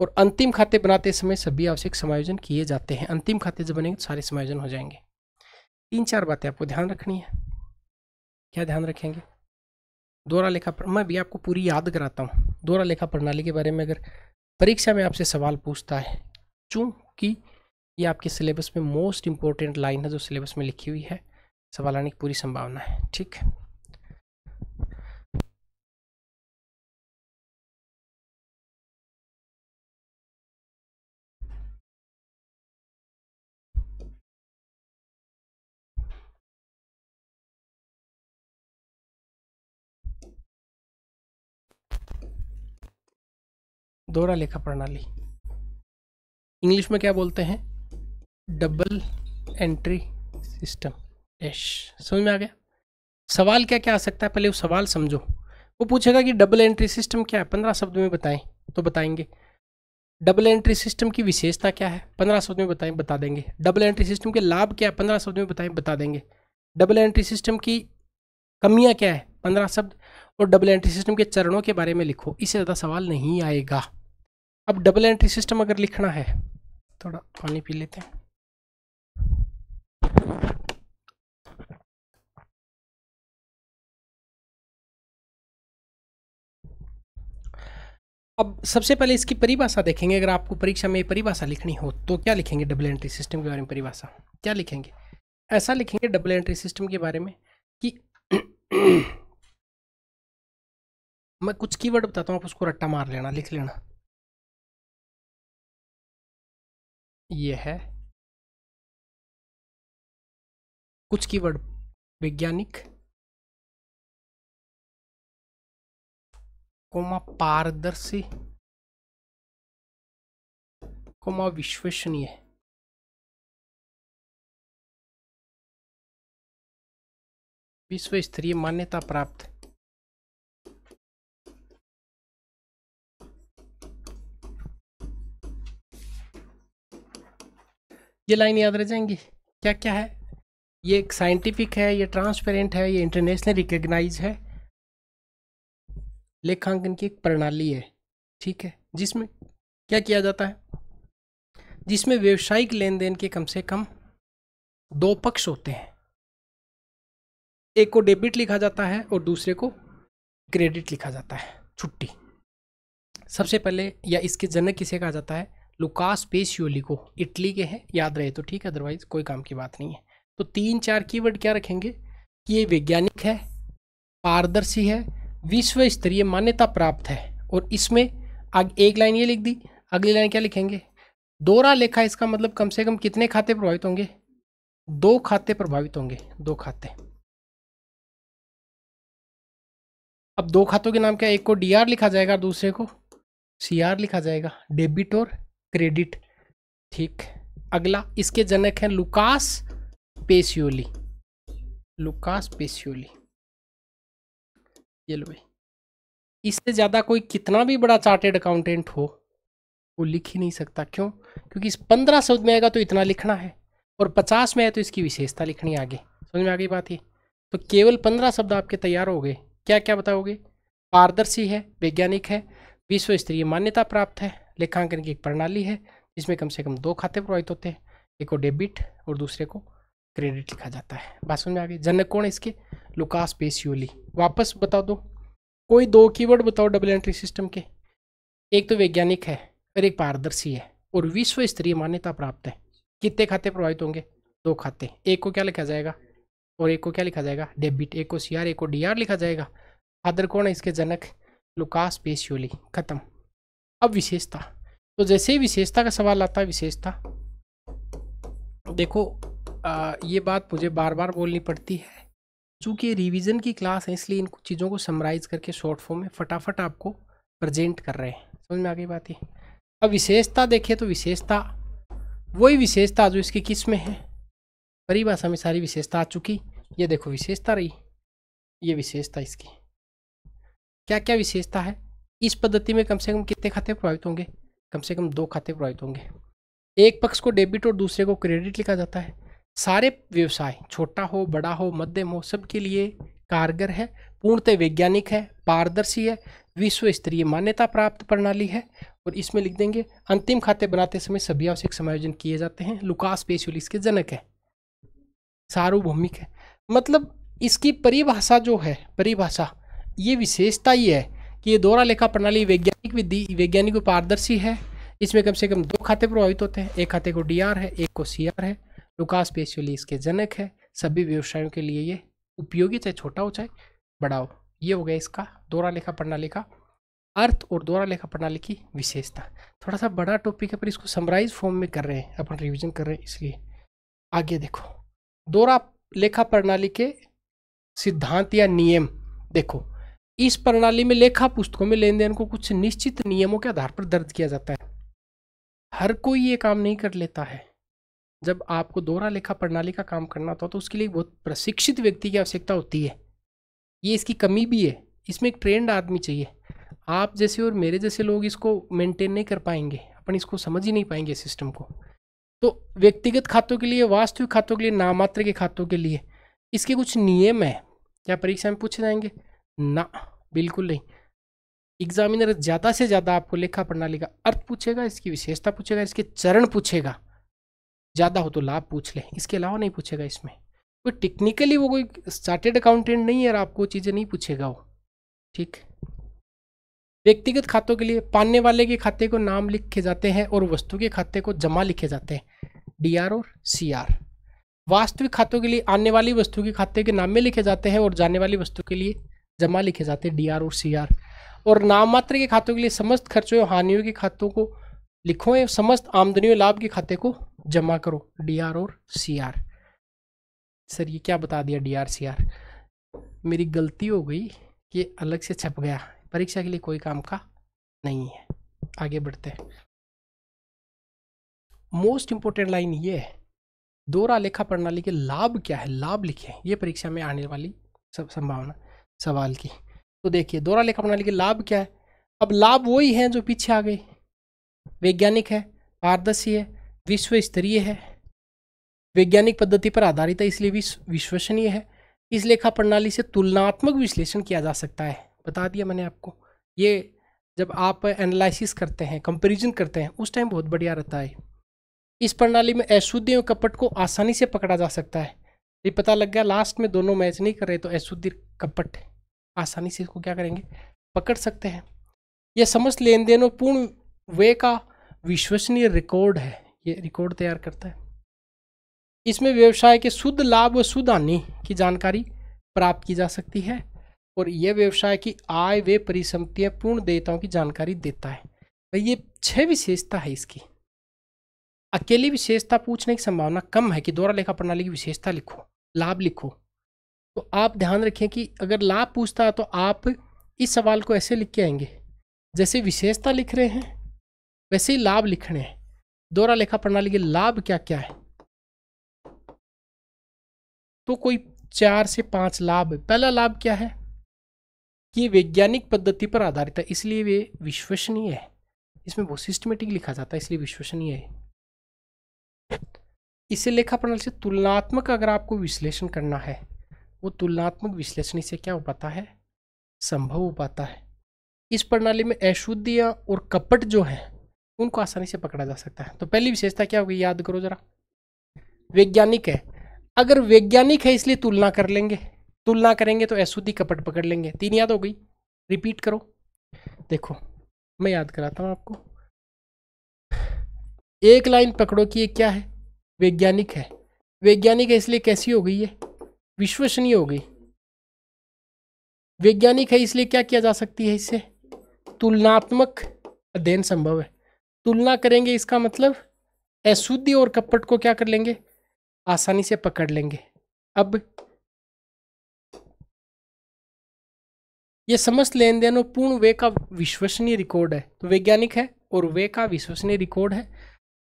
और अंतिम खाते बनाते समय सभी आवश्यक समायोजन किए जाते हैं अंतिम खाते जब बनेंगे तो सारे समायोजन हो जाएंगे तीन चार बातें आपको ध्यान रखनी है क्या ध्यान रखेंगे दोहरा लेखा पर मैं भी आपको पूरी याद कराता हूँ दोहरा लेखा प्रणाली के बारे में अगर परीक्षा में आपसे सवाल पूछता है चूँकि ये आपके सिलेबस में मोस्ट इम्पोर्टेंट लाइन है जो सिलेबस में लिखी हुई है सवाल आने की पूरी संभावना है ठीक है दोहरा लेखा प्रणाली इंग्लिश में क्या बोलते हैं डबल एंट्री सिस्टम डैश समझ में आ गया सवाल क्या क्या आ सकता है पहले वो सवाल समझो वो पूछेगा कि डबल एंट्री सिस्टम क्या है पंद्रह शब्द में बताएं तो बताएंगे डबल एंट्री सिस्टम की विशेषता क्या है पंद्रह शब्द में बताएं बता देंगे डबल एंट्री सिस्टम के लाभ क्या है पंद्रह शब्द में बताएं बता देंगे डबल एंट्री सिस्टम की कमियां क्या है पंद्रह शब्द और डबल एंट्री सिस्टम के चरणों के बारे में लिखो इससे ज़्यादा सवाल नहीं आएगा अब डबल एंट्री सिस्टम अगर लिखना है थोड़ा पानी पी लेते हैं अब सबसे पहले इसकी परिभाषा देखेंगे अगर आपको परीक्षा में परिभाषा लिखनी हो तो क्या लिखेंगे डबल एंट्री सिस्टम के बारे में परिभाषा क्या लिखेंगे ऐसा लिखेंगे डबल एंट्री सिस्टम के बारे में कि मैं कुछ कीवर्ड बताता हूँ आप उसको रट्टा मार लेना लिख लेना ये है कुछ कीवर्ड वैज्ञानिक कोमा पारदर्शी कोमा विश्वसनीय विश्व स्तरीय मान्यता प्राप्त ये लाइन याद रह जाएंगी क्या क्या है ये एक साइंटिफिक है ये ट्रांसपेरेंट है ये इंटरनेशनल रिकग्नाइज है लेखांकन की एक प्रणाली है ठीक है जिसमें क्या किया जाता है जिसमें व्यवसायिक लेन देन के कम से कम दो पक्ष होते हैं एक को डेबिट लिखा जाता है और दूसरे को क्रेडिट लिखा जाता है छुट्टी सबसे पहले या इसके जनक किसे कहा जाता है लुकास पेशियोली को इटली के हैं याद रहे तो ठीक है अदरवाइज कोई काम की बात नहीं है तो तीन चार कीवर्ड क्या रखेंगे कि ये वैज्ञानिक है पारदर्शी है विश्व स्तरीय मान्यता प्राप्त है और इसमें आग एक लाइन ये लिख दी अगली लाइन क्या लिखेंगे दोहरा लेखा इसका मतलब कम से कम कितने खाते प्रभावित होंगे दो खाते प्रभावित होंगे दो खाते अब दो खातों के नाम क्या एक को डीआर लिखा जाएगा दूसरे को सीआर लिखा जाएगा डेबिट और क्रेडिट ठीक अगला इसके जनक हैं लुकास पेशियोली लुकास पेशियोली ये लो भाई इससे ज़्यादा कोई कितना भी बड़ा चार्टेड अकाउंटेंट हो वो लिख ही नहीं सकता क्यों क्योंकि इस पंद्रह शब्द में आएगा तो इतना लिखना है और पचास में है तो इसकी विशेषता लिखनी आगे समझ में आ गई बात ये तो केवल पंद्रह शब्द आपके तैयार हो गए क्या क्या बताओगे पारदर्शी है वैज्ञानिक है विश्व स्तरीय मान्यता प्राप्त है लेखांकन की एक प्रणाली है जिसमें कम से कम दो खाते प्रभावित होते हैं एक को डेबिट और दूसरे को क्रेडिट लिखा जाता है बात समझ में आ गई जनक कौन है इसके लुकास पेशियोली वापस बता दो कोई दो कीवर्ड बताओ डबल एंट्री सिस्टम के एक तो वैज्ञानिक है और एक पारदर्शी है और विश्व स्तरीय मान्यता प्राप्त है कितने खाते प्रभावित होंगे दो खाते एक को क्या लिखा जाएगा और एक को क्या लिखा जाएगा डेबिट एक को सी आर एक को डी आर लिखा जाएगा फादर कौन है इसके जनक लुकास पेशियोली खत्म अब विशेषता तो जैसे ही विशेषता का सवाल आता है विशेषता देखो आ, ये बात मुझे बार बार बोलनी पड़ती है चूँकि रिवीजन की क्लास है इसलिए इन चीज़ों को समराइज़ करके शॉर्ट फॉर्म में फटाफट आपको प्रजेंट कर रहे हैं समझ में आ गई बात ही अब विशेषता देखिए तो विशेषता वही विशेषता जो इसकी किस में है परिभाषा में सारी विशेषता आ चुकी ये देखो विशेषता रही ये विशेषता इसकी क्या क्या विशेषता है इस पद्धति में कम से कम कितने खाते प्रभावित होंगे कम से कम दो खाते प्रभावित होंगे एक पक्ष को डेबिट और दूसरे को क्रेडिट लिखा जाता है सारे व्यवसाय छोटा हो बड़ा हो मध्यम हो सबके लिए कारगर है पूर्णतः वैज्ञानिक है पारदर्शी है विश्व स्तरीय मान्यता प्राप्त प्रणाली है और इसमें लिख देंगे अंतिम खाते बनाते समय सभी आवश्यक समायोजन किए जाते हैं लुकास पेशुलिस के जनक है सार्वभौमिक है मतलब इसकी परिभाषा जो है परिभाषा ये विशेषता ही है कि ये दोहरा लेखा प्रणाली वैज्ञानिक विधि वैज्ञानिक पारदर्शी है इसमें कम से कम दो खाते प्रभावित होते हैं एक खाते को डी है एक को सी है लुकास पेशियोली इसके जनक है सभी व्यवसायों के लिए ये उपयोगी चाहे छोटा हो चाहे बड़ा हो ये हो गया इसका दोहरा लेखा प्रणाली का अर्थ और दोहरा लेखा प्रणाली की विशेषता थोड़ा सा बड़ा टॉपिक है पर इसको समराइज फॉर्म में कर रहे हैं अपन रिविजन कर रहे हैं इसलिए आगे देखो दोहरा लेखा प्रणाली के सिद्धांत या नियम देखो इस प्रणाली में लेखा पुस्तकों में लेन देन को कुछ निश्चित नियमों के आधार पर दर्ज किया जाता है हर कोई ये काम नहीं कर लेता है जब आपको दोहरा लेखा प्रणाली का काम करना होता है तो उसके लिए बहुत प्रशिक्षित व्यक्ति की आवश्यकता होती है ये इसकी कमी भी है इसमें एक ट्रेंड आदमी चाहिए आप जैसे और मेरे जैसे लोग इसको मेंटेन नहीं कर पाएंगे अपन इसको समझ ही नहीं पाएंगे सिस्टम को तो व्यक्तिगत खातों के लिए वास्तविक खातों के लिए नामात्र के खातों के लिए इसके कुछ नियम हैं क्या परीक्षा में पूछे जाएंगे ना बिल्कुल नहीं एग्जामिनर ज़्यादा से ज़्यादा आपको लेखा प्रणाली का अर्थ पूछेगा इसकी विशेषता पूछेगा इसके चरण पूछेगा ज़्यादा हो तो लाभ पूछ लें इसके अलावा नहीं पूछेगा इसमें कोई टेक्निकली वो कोई चार्टेड अकाउंटेंट नहीं है और आपको चीज़ें नहीं पूछेगा वो ठीक व्यक्तिगत खातों के लिए पालने वाले के खाते को नाम लिखे जाते हैं और वस्तु के खाते को जमा लिखे जाते हैं डी आर और सी आर वास्तविक खातों के लिए आने वाली वस्तु के खाते के नाम में लिखे जाते हैं और जाने वाली वस्तु के लिए जमा लिखे जाते हैं डी आर और सी आर और मात्र के खातों के लिए समस्त खर्चों और हानियों के खातों को लिखो समस्त आमदनी और लाभ के खाते को जमा करो डी आर और सी आर सर ये क्या बता दिया डी आर सी आर मेरी गलती हो गई कि अलग से छप गया परीक्षा के लिए कोई काम का नहीं है आगे बढ़ते हैं मोस्ट इंपोर्टेंट लाइन ये है दोहरा लेखा प्रणाली के लाभ क्या है लाभ लिखे ये परीक्षा में आने वाली सब संभावना सवाल की तो देखिए दोहरा लेखा प्रणाली के लाभ क्या है अब लाभ वही हैं जो पीछे आ गए वैज्ञानिक है पारदर्शी है विश्व स्तरीय है वैज्ञानिक पद्धति पर आधारित है इसलिए विश्व विश्वसनीय है इस लेखा प्रणाली से तुलनात्मक विश्लेषण किया जा सकता है बता दिया मैंने आपको ये जब आप एनालिसिस करते हैं कंपेरिजन करते हैं उस टाइम बहुत बढ़िया रहता है इस प्रणाली में अशुद्धि और कपट को आसानी से पकड़ा जा सकता है ये पता लग गया लास्ट में दोनों मैच नहीं कर रहे तो अशुद्धि कपट आसानी से इसको क्या करेंगे पकड़ सकते हैं यह समस्त लेन देन और पूर्ण वे का विश्वसनीय रिकॉर्ड है ये रिकॉर्ड तैयार करता है इसमें व्यवसाय के शुद्ध लाभ व शुद्ध हानि की जानकारी प्राप्त की जा सकती है और यह व्यवसाय की आय व परिसंपत्तियां पूर्ण देयताओं की जानकारी देता है भाई ये छह विशेषता है इसकी अकेली विशेषता पूछने की संभावना कम है कि दोहरा लेखा प्रणाली की विशेषता लिखो लाभ लिखो तो आप ध्यान रखें कि अगर लाभ पूछता है तो आप इस सवाल को ऐसे लिख के आएंगे जैसे विशेषता लिख रहे हैं वैसे ही लाभ लिखने हैं दोहरा लेखा प्रणाली के लाभ क्या क्या है तो कोई चार से पांच लाभ पहला लाभ क्या है कि वैज्ञानिक पद्धति पर आधारित है इसलिए वे विश्वसनीय है इसमें बहुत सिस्टमेटिक लिखा जाता है इसलिए विश्वसनीय है इसे लेखा प्रणाली से तुलनात्मक अगर आपको विश्लेषण करना है वो तुलनात्मक विश्लेषण से क्या हो पाता है संभव हो पाता है इस प्रणाली में अशुद्धियां और कपट जो हैं उनको आसानी से पकड़ा जा सकता है तो पहली विशेषता क्या होगी याद करो जरा वैज्ञानिक है अगर वैज्ञानिक है इसलिए तुलना कर लेंगे तुलना करेंगे तो अशुद्धि कपट पकड़ लेंगे तीन याद हो गई रिपीट करो देखो मैं याद कराता हूँ आपको एक लाइन पकड़ो कि ये क्या है वैज्ञानिक है वैज्ञानिक है इसलिए कैसी हो गई है विश्वसनीय हो गई वैज्ञानिक है इसलिए क्या किया जा सकती है इससे तुलनात्मक अध्ययन संभव है तुलना करेंगे इसका मतलब अशुद्धि और कपट को क्या कर लेंगे आसानी से पकड़ लेंगे अब यह समस्त लेन देन और पूर्ण वे का विश्वसनीय रिकॉर्ड है तो वैज्ञानिक है और वे का विश्वसनीय रिकॉर्ड है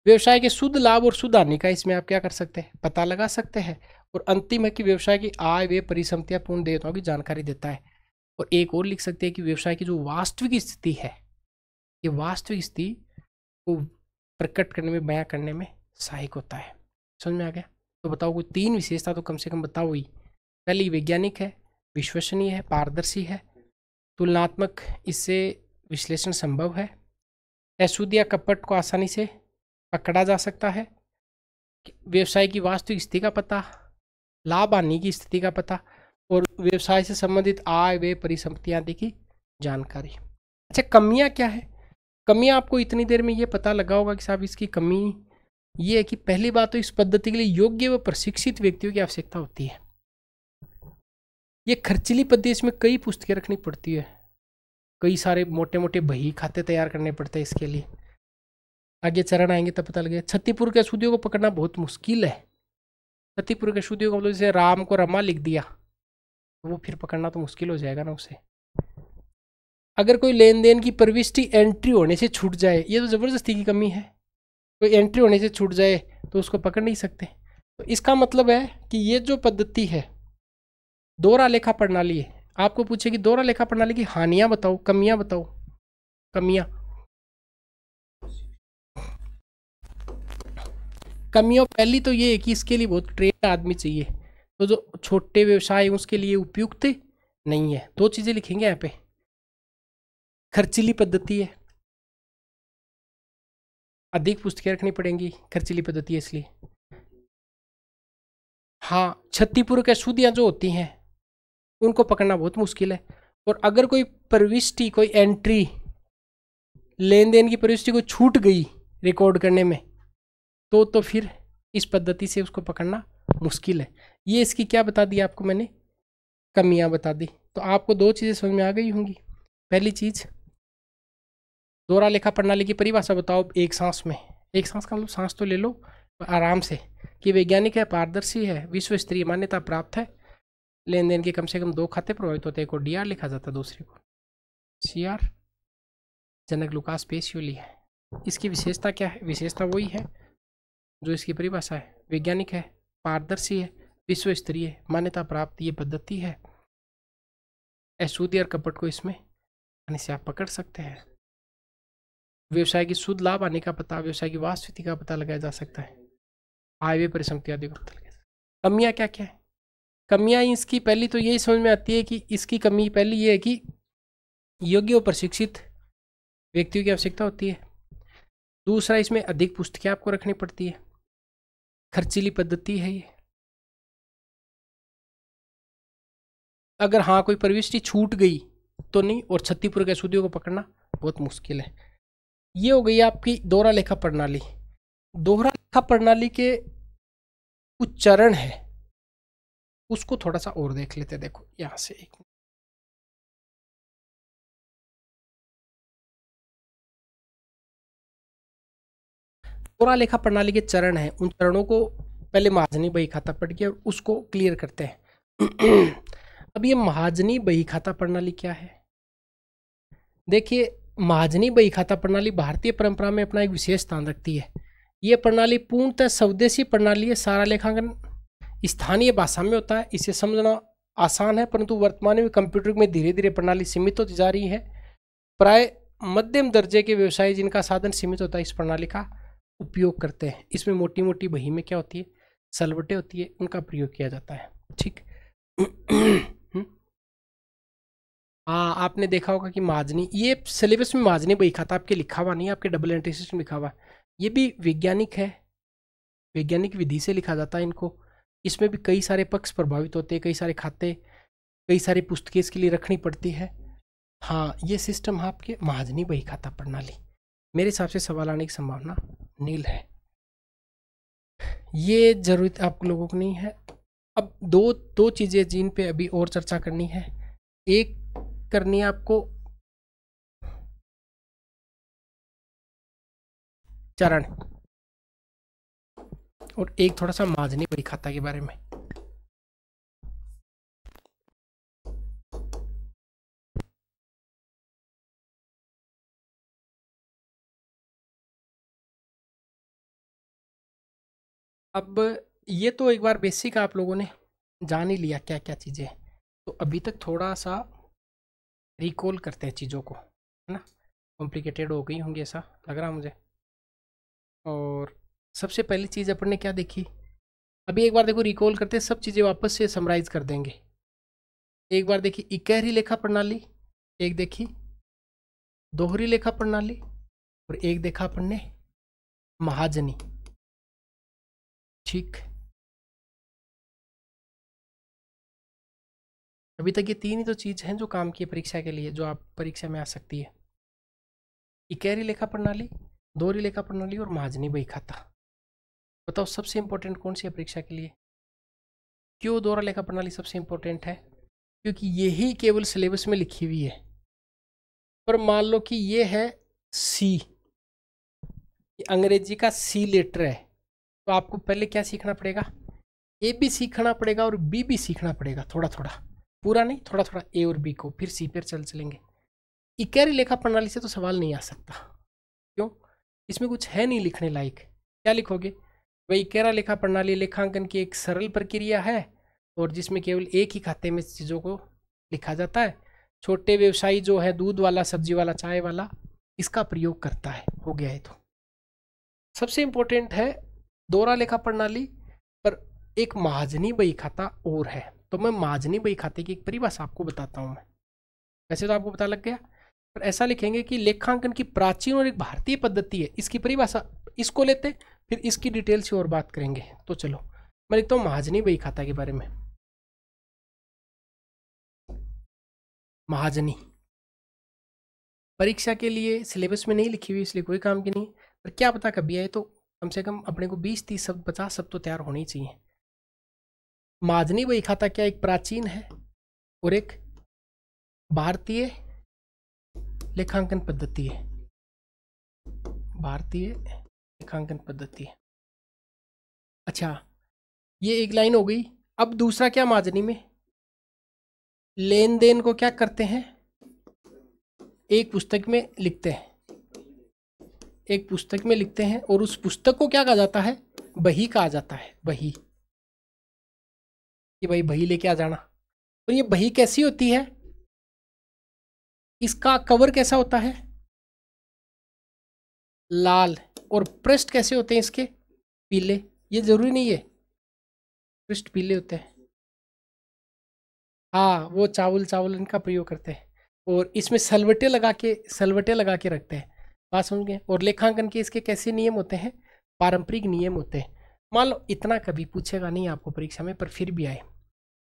व्यवसाय के शुद्ध लाभ और शुद्ध हानि का इसमें आप क्या कर सकते हैं पता लगा सकते हैं और अंतिम है कि व्यवसाय की आय वे परिसंपत्तियां पूर्ण देवताओं की जानकारी देता है और एक और लिख सकते हैं कि व्यवसाय की जो वास्तविक स्थिति है ये वास्तविक स्थिति को प्रकट करने में बयां करने में सहायक होता है समझ में आ गया तो बताओ कोई तीन विशेषता तो कम से कम बताओ ही पहली वैज्ञानिक है विश्वसनीय है पारदर्शी है तुलनात्मक इससे विश्लेषण संभव है तहसूद या कपट को आसानी से पकड़ा जा सकता है व्यवसाय की वास्तविक स्थिति का पता लाभ हानि की स्थिति का पता और व्यवसाय से संबंधित आय व्यय परिसंपत्ति आदि की जानकारी अच्छा कमियां क्या है कमियाँ आपको इतनी देर में ये पता लगा होगा कि साहब इसकी कमी ये है कि पहली बात तो इस पद्धति के लिए योग्य व प्रशिक्षित व्यक्तियों की आवश्यकता होती है ये खर्चीली पद्धति इसमें कई पुस्तकें रखनी पड़ती है कई सारे मोटे मोटे बही खाते तैयार करने पड़ते हैं इसके लिए आगे चरण आएंगे तब पता लगे छत्तीपुर के अशुद्धियों को पकड़ना बहुत मुश्किल है छत्तीपुर के अशुद्धियों को मतलब जैसे राम को रमा लिख दिया तो वो फिर पकड़ना तो मुश्किल हो जाएगा ना उसे अगर कोई लेन देन की प्रविष्टि एंट्री होने से छूट जाए ये तो ज़बरदस्ती की कमी है कोई एंट्री होने से छूट जाए तो उसको पकड़ नहीं सकते तो इसका मतलब है कि ये जो पद्धति है दोहरा लेखा प्रणाली है आपको पूछे कि दोहरा लेखा प्रणाली की हानियाँ बताओ कमियाँ बताओ कमियाँ कमियों पहली तो ये है कि इसके लिए बहुत ट्रेन आदमी चाहिए तो जो छोटे व्यवसाय उसके लिए उपयुक्त नहीं है दो चीज़ें लिखेंगे यहाँ पे खर्चीली पद्धति है अधिक पुस्तकें रखनी पड़ेंगी खर्चीली पद्धति है इसलिए हाँ छत्तीपुर के सूदियाँ जो होती हैं उनको पकड़ना बहुत मुश्किल है और अगर कोई प्रविष्टि कोई एंट्री लेन देन की प्रविष्टि को छूट गई रिकॉर्ड करने में तो तो फिर इस पद्धति से उसको पकड़ना मुश्किल है ये इसकी क्या बता दी आपको मैंने कमियां बता दी तो आपको दो चीज़ें समझ में आ गई होंगी पहली चीज़ दोहरा लेखा प्रणाली की परिभाषा बताओ एक सांस में एक सांस का मतलब सांस तो ले लो आराम से कि वैज्ञानिक है पारदर्शी है विश्व स्तरीय मान्यता प्राप्त है लेन देन के कम से कम दो खाते प्रभावित होते हैं एक को डी लिखा जाता है दूसरे को सी आर जनक लुकास पेशियोली है इसकी विशेषता क्या है विशेषता वही है जो इसकी परिभाषा है वैज्ञानिक है पारदर्शी है विश्व स्तरीय मान्यता प्राप्त ये पद्धति है अशुद्धि और कपट को इसमें से आप पकड़ सकते हैं व्यवसाय की शुद्ध लाभ आने का पता व्यवसाय की वास्तविक का पता लगाया जा सकता है आय व्यय परिसंपत्ति आदि का पता लगाया कमियाँ क्या क्या है कमियाँ इसकी पहली तो यही समझ में आती है कि इसकी कमी पहली ये है कि योग्य और प्रशिक्षित व्यक्तियों की आवश्यकता होती है दूसरा इसमें अधिक पुस्तकें आपको रखनी पड़ती है खर्चीली पद्धति है ये अगर हाँ कोई प्रविष्टि छूट गई तो नहीं और छत्तीपुर के सूदियों को पकड़ना बहुत मुश्किल है ये हो गई आपकी दोहरा लेखा प्रणाली दोहरा लेखा प्रणाली के कुछ चरण है उसको थोड़ा सा और देख लेते देखो यहां से एक दोहरा लेखा प्रणाली के चरण है उन चरणों को पहले महाजनी बही खाता पढ़ के उसको क्लियर करते हैं अब ये महाजनी बही खाता प्रणाली क्या है देखिए महाजनी बही खाता प्रणाली भारतीय परंपरा में अपना एक विशेष स्थान रखती है ये प्रणाली पूर्णतः स्वदेशी प्रणाली है सारा लेखांकन स्थानीय भाषा में होता है इसे समझना आसान है परंतु वर्तमान में कंप्यूटर में धीरे धीरे प्रणाली सीमित होती जा रही है प्राय मध्यम दर्जे के व्यवसाय जिनका साधन सीमित होता है इस प्रणाली का उपयोग करते हैं इसमें मोटी मोटी बही में क्या होती है सलवटें होती है उनका प्रयोग किया जाता है ठीक हाँ आपने देखा होगा कि माजनी ये सिलेबस में माजनी बही खाता आपके लिखा हुआ नहीं आपके डबल एंट्री सिस्टम लिखा हुआ ये भी वैज्ञानिक है वैज्ञानिक विधि से लिखा जाता है इनको इसमें भी कई सारे पक्ष प्रभावित होते हैं कई सारे खाते कई सारी पुस्तकें इसके लिए रखनी पड़ती है हाँ ये सिस्टम है आपके महाजनी बही खाता प्रणाली मेरे हिसाब से सवाल आने की संभावना नील है ये जरूरत आप लोगों को नहीं है अब दो दो चीज़ें जिन पे अभी और चर्चा करनी है एक करनी है आपको चरण और एक थोड़ा सा माजनी खाता के बारे में अब ये तो एक बार बेसिक आप लोगों ने जान ही लिया क्या क्या चीज़ें तो अभी तक थोड़ा सा रिकॉल करते हैं चीज़ों को है ना कॉम्प्लिकेटेड हो गई होंगी ऐसा लग रहा मुझे और सबसे पहली चीज़ अपन ने क्या देखी अभी एक बार देखो रिकॉल करते सब चीज़ें वापस से समराइज कर देंगे एक बार देखी इकहरी लेखा प्रणाली एक देखी दोहरी लेखा प्रणाली और एक देखा अपन ने महाजनी ठीक अभी तक ये तीन ही तो चीज़ हैं जो काम की परीक्षा के लिए जो आप परीक्षा में आ सकती है इकैरी लेखा प्रणाली दोहरी लेखा प्रणाली और महाजनी बही खाता बताओ सबसे इम्पोर्टेंट कौन सी है परीक्षा के लिए क्यों दोहरा लेखा प्रणाली सबसे इम्पोर्टेंट है क्योंकि यही केवल सिलेबस में लिखी हुई है पर मान लो कि ये है सी अंग्रेजी का सी लेटर है तो आपको पहले क्या सीखना पड़ेगा ए भी सीखना पड़ेगा और बी भी सीखना पड़ेगा थोड़ा थोड़ा पूरा नहीं थोड़ा थोड़ा ए और बी को फिर सी पर चल चलेंगे इक्यारी लेखा प्रणाली से तो सवाल नहीं आ सकता क्यों इसमें कुछ है नहीं लिखने लायक क्या लिखोगे वही इक्यारा लेखा प्रणाली लेखांकन की एक सरल प्रक्रिया है और जिसमें केवल एक ही खाते में चीज़ों को लिखा जाता है छोटे व्यवसायी जो है दूध वाला सब्जी वाला चाय वाला इसका प्रयोग करता है हो गया है तो सबसे इम्पोर्टेंट है दोहरा लेखा प्रणाली पर एक महाजनी बही खाता और है तो मैं माजनी बही खाते की एक परिभाषा आपको बताता हूँ मैं वैसे तो आपको पता लग गया पर ऐसा लिखेंगे कि लेखांकन की प्राचीन और एक भारतीय पद्धति है इसकी परिभाषा इसको लेते फिर इसकी डिटेल से और बात करेंगे तो चलो मैं लिखता हूँ महाजनी बही खाता के बारे में महाजनी परीक्षा के लिए सिलेबस में नहीं लिखी हुई इसलिए कोई काम की नहीं पर क्या पता कभी आए तो कम से कम अपने को बीस तीस शब्द पचास शब्द तो तैयार होने चाहिए माजनी बही खाता क्या एक प्राचीन है और एक भारतीय लेखांकन पद्धति है भारतीय लेखांकन पद्धति है अच्छा ये एक लाइन हो गई अब दूसरा क्या माजनी में लेन देन को क्या करते हैं एक पुस्तक में लिखते हैं एक पुस्तक में लिखते हैं और उस पुस्तक को क्या कहा जाता है बही कहा जाता है बही कि भाई बही लेके आ जाना और तो ये बही कैसी होती है इसका कवर कैसा होता है लाल और पृष्ठ कैसे होते हैं इसके पीले ये जरूरी नहीं है पृष्ठ पीले होते हैं हाँ वो चावल चावल इनका प्रयोग करते हैं और इसमें सलवटे लगा के सलवटे लगा के रखते हैं बात समझ गए और लेखांकन के इसके कैसे नियम होते हैं पारंपरिक नियम होते हैं मान लो इतना कभी पूछेगा नहीं आपको परीक्षा में पर फिर भी आए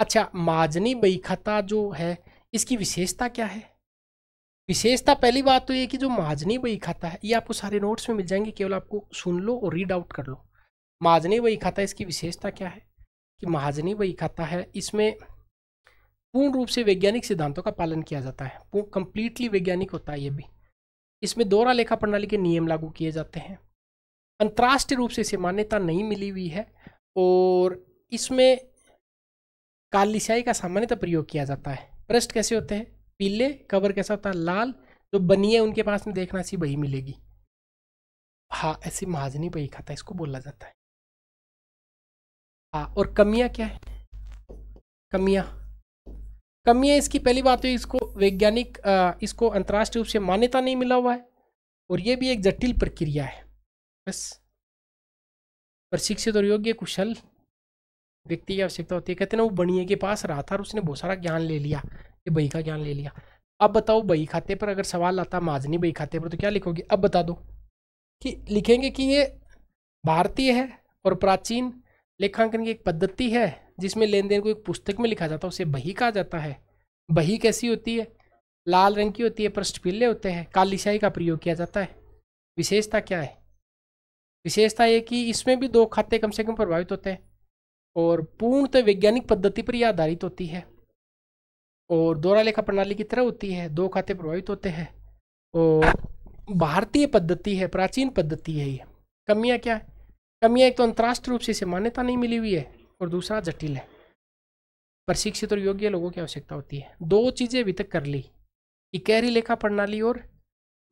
अच्छा माजनी खाता जो है इसकी विशेषता क्या है विशेषता पहली बात तो ये कि जो माजनी बही खाता है ये आपको सारे नोट्स में मिल जाएंगे केवल आपको सुन लो और रीड आउट कर लो माजनी खाता इसकी विशेषता क्या है कि महाजनी खाता है इसमें पूर्ण रूप से वैज्ञानिक सिद्धांतों का पालन किया जाता है कंप्लीटली वैज्ञानिक होता है ये भी इसमें दोहरा लेखा प्रणाली के नियम लागू किए जाते हैं अंतर्राष्ट्रीय रूप से इसे मान्यता नहीं मिली हुई है और इसमें कालिशाई का सामान्यतः प्रयोग किया जाता है पृष्ठ कैसे होते हैं पीले कवर कैसा होता है लाल जो है उनके पास में देखना सी बही मिलेगी हाँ ऐसी महाजनी बही खाता है इसको बोला जाता है हाँ और कमिया क्या है कमिया कमिया इसकी पहली बात है तो इसको वैज्ञानिक इसको अंतर्राष्ट्रीय रूप से मान्यता नहीं मिला हुआ है और यह भी एक जटिल प्रक्रिया है बस प्रशिक्षित और योग्य कुशल व्यक्ति की आवश्यकता होती है कहते ना वो बनिए के पास रहा था और उसने बहुत सारा ज्ञान ले लिया ये बही का ज्ञान ले लिया अब बताओ बही खाते पर अगर सवाल आता माजनी बही खाते पर तो क्या लिखोगे अब बता दो कि लिखेंगे कि ये भारतीय है और प्राचीन लेखांकन की एक पद्धति है जिसमें लेन देन को एक पुस्तक में लिखा जाता है उसे बही कहा जाता है बही कैसी होती है लाल रंग की होती है पृष्ठपीले होते हैं कालीशाही का प्रयोग किया जाता है विशेषता क्या है विशेषता ये कि इसमें भी दो खाते कम से कम प्रभावित होते हैं और पूर्णतः वैज्ञानिक पद्धति पर यह आधारित होती है और दोहरा लेखा प्रणाली की तरह होती है दो खाते प्रभावित होते हैं और भारतीय पद्धति है प्राचीन पद्धति है ये कमियाँ क्या है कमियाँ एक तो अंतर्राष्ट्रीय रूप से इसे मान्यता नहीं मिली हुई है और दूसरा जटिल है प्रशिक्षित और योग्य लोगों की आवश्यकता होती है दो चीज़ें अभी तक कर ली इकहरी लेखा प्रणाली और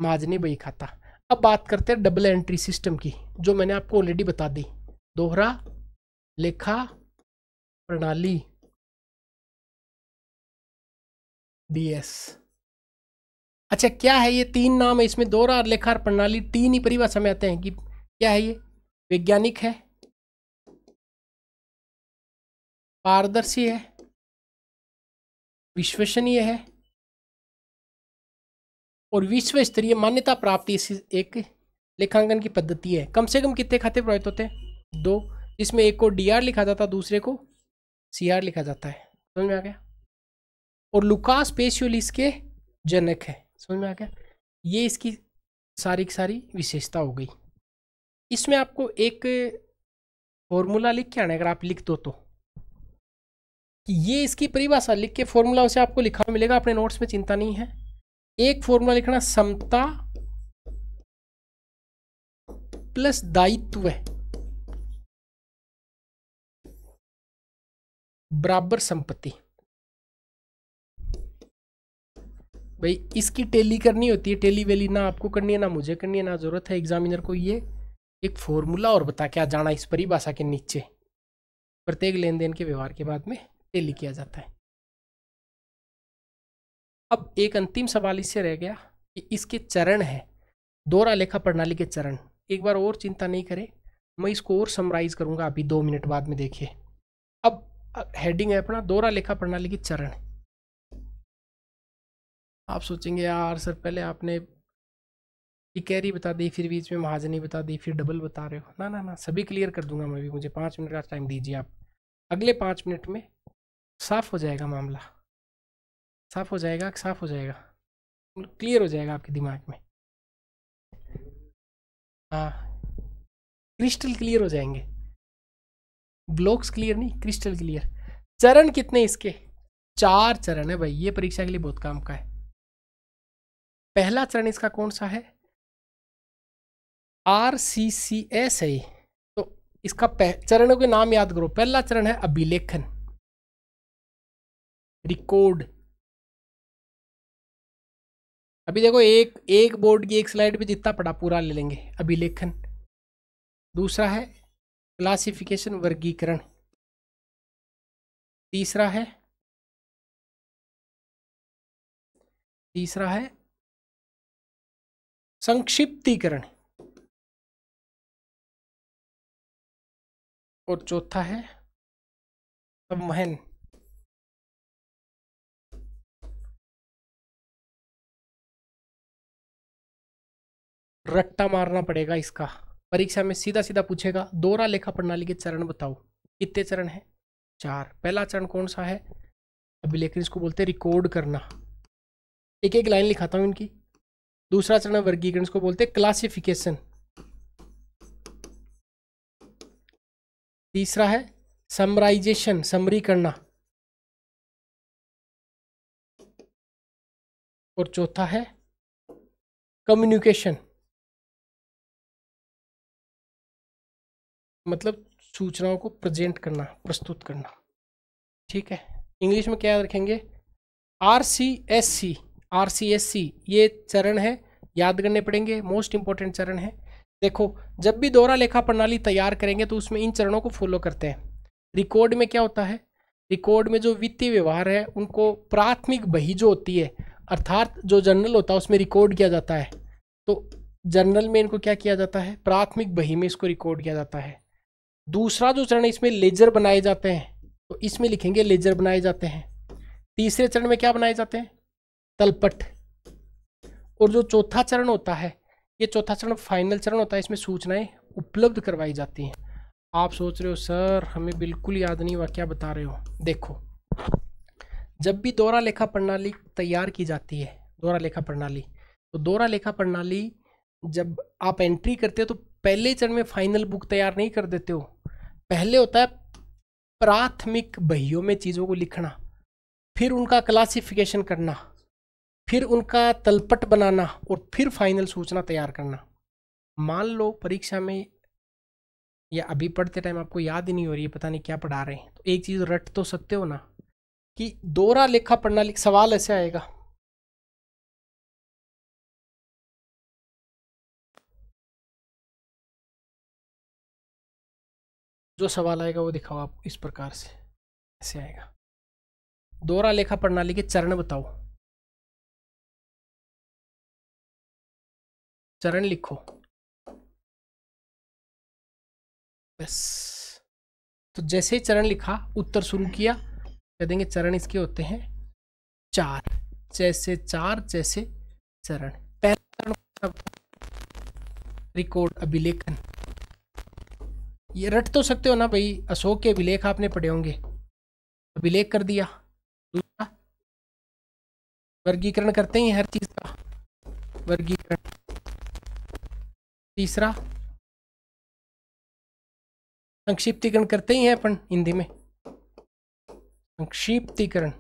माजनी बही खाता अब बात करते हैं डबल एंट्री सिस्टम की जो मैंने आपको ऑलरेडी बता दी दोहरा लेखा प्रणाली डीएस अच्छा क्या है ये तीन नाम है इसमें दो और लेखा और प्रणाली तीन ही परिभाषा में आते हैं कि क्या है ये वैज्ञानिक है पारदर्शी है विश्वसनीय है और विश्व स्तरीय मान्यता प्राप्ति इस एक लेखांकन की पद्धति है कम से कम कितने खाते प्रभावित होते हैं दो जिसमें एक को डी लिखा जाता है दूसरे को सी लिखा जाता है समझ में आ गया और लुकास पेशियोल इसके जनक है समझ में आ गया ये इसकी सारी की सारी विशेषता हो गई इसमें आपको एक फॉर्मूला लिख के आना अगर आप लिख दो तो कि ये इसकी परिभाषा लिख के फॉर्मूला उसे आपको लिखा मिलेगा अपने नोट्स में चिंता नहीं है एक फॉर्मूला लिखना समता प्लस दायित्व बराबर संपत्ति भाई इसकी टेली करनी होती है टेली वेली ना आपको करनी है ना मुझे करनी है ना जरूरत है एग्जामिनर को ये एक फॉर्मूला और बता क्या जाना इस परिभाषा के नीचे प्रत्येक लेन देन के व्यवहार के बाद में टेली किया जाता है अब एक अंतिम सवाल इससे रह गया कि इसके चरण है दोहरा लेखा प्रणाली के चरण एक बार और चिंता नहीं करें मैं इसको और समराइज करूंगा अभी दो मिनट बाद में देखिए हेडिंग है अपना दोहरा लेखा प्रणाली के चरण आप सोचेंगे यार सर पहले आपने इकैरी बता दी फिर बीच में महाजनी बता दी फिर डबल बता रहे हो ना ना ना सभी क्लियर कर दूंगा मैं भी मुझे पाँच मिनट का टाइम दीजिए आप अगले पाँच मिनट में साफ़ हो जाएगा मामला साफ़ हो जाएगा साफ़ हो जाएगा क्लियर हो जाएगा आपके दिमाग में हाँ क्रिस्टल क्लियर हो जाएंगे ब्लॉक्स क्लियर नहीं क्रिस्टल क्लियर चरण कितने इसके चार चरण है भाई ये परीक्षा के लिए बहुत काम का है पहला चरण इसका कौन सा है आर सी सी एस है तो इसका चरणों के नाम याद करो पहला चरण है अभिलेखन रिकॉर्ड अभी देखो एक एक बोर्ड की एक स्लाइड पे जितना पड़ा पूरा ले लेंगे अभिलेखन दूसरा है क्लासिफिकेशन वर्गीकरण तीसरा है तीसरा है संक्षिप्तीकरण और चौथा है संवहन रट्टा मारना पड़ेगा इसका परीक्षा में सीधा सीधा पूछेगा दोहरा लेखा प्रणाली के चरण बताओ कितने चरण है चार पहला चरण कौन सा है अभिलेखन इसको बोलते हैं रिकॉर्ड करना एक एक लाइन लिखाता हूँ इनकी दूसरा चरण वर्गीकरण इसको बोलते हैं क्लासिफिकेशन तीसरा है समराइजेशन समरी करना और चौथा है कम्युनिकेशन मतलब सूचनाओं को प्रेजेंट करना प्रस्तुत करना ठीक है इंग्लिश में क्या रखेंगे R C S C R C S C ये चरण है याद करने पड़ेंगे मोस्ट इंपॉर्टेंट चरण है देखो जब भी दोहरा लेखा प्रणाली तैयार करेंगे तो उसमें इन चरणों को फॉलो करते हैं रिकॉर्ड में क्या होता है रिकॉर्ड में जो वित्तीय व्यवहार है उनको प्राथमिक बही जो होती है अर्थात जो जर्नल होता है उसमें रिकॉर्ड किया जाता है तो जर्नल में इनको क्या किया जाता है प्राथमिक बही में इसको रिकॉर्ड किया जाता है दूसरा जो चरण इसमें लेजर बनाए जाते हैं तो इसमें लिखेंगे लेजर बनाए जाते हैं तीसरे चरण में क्या बनाए जाते हैं तलपट और जो चौथा चरण होता है ये चौथा चरण फाइनल चरण होता है इसमें सूचनाएं उपलब्ध करवाई जाती हैं आप सोच रहे हो सर हमें बिल्कुल याद नहीं हुआ क्या बता रहे हो देखो जब भी दोहरा लेखा प्रणाली तैयार की जाती है दोहरा लेखा प्रणाली तो दोहरा लेखा प्रणाली जब आप एंट्री करते हो तो पहले चरण में फाइनल बुक तैयार नहीं कर देते हो पहले होता है प्राथमिक बहियों में चीज़ों को लिखना फिर उनका क्लासिफिकेशन करना फिर उनका तलपट बनाना और फिर फाइनल सूचना तैयार करना मान लो परीक्षा में या अभी पढ़ते टाइम आपको याद ही नहीं हो रही है पता नहीं क्या पढ़ा रहे हैं तो एक चीज़ रट तो सकते हो ना कि दोहरा लेखा पढ़ना सवाल ऐसे आएगा जो सवाल आएगा वो दिखाओ आप इस प्रकार से ऐसे आएगा दोहरा लेखा प्रणाली के चरण बताओ चरण लिखो बस तो जैसे ही चरण लिखा उत्तर शुरू किया कह देंगे चरण इसके होते हैं चार जैसे चार जैसे चरण पहला चरण रिकॉर्ड अभिलेखन ये रट तो सकते हो ना भाई अशोक के अभिलेख आपने पढ़े होंगे अभिलेख कर दिया दूसरा वर्गीकरण करते ही हर चीज़ का वर्गीकरण तीसरा संक्षिप्तीकरण करते ही हैं अपन हिंदी में संक्षिप्तीकरण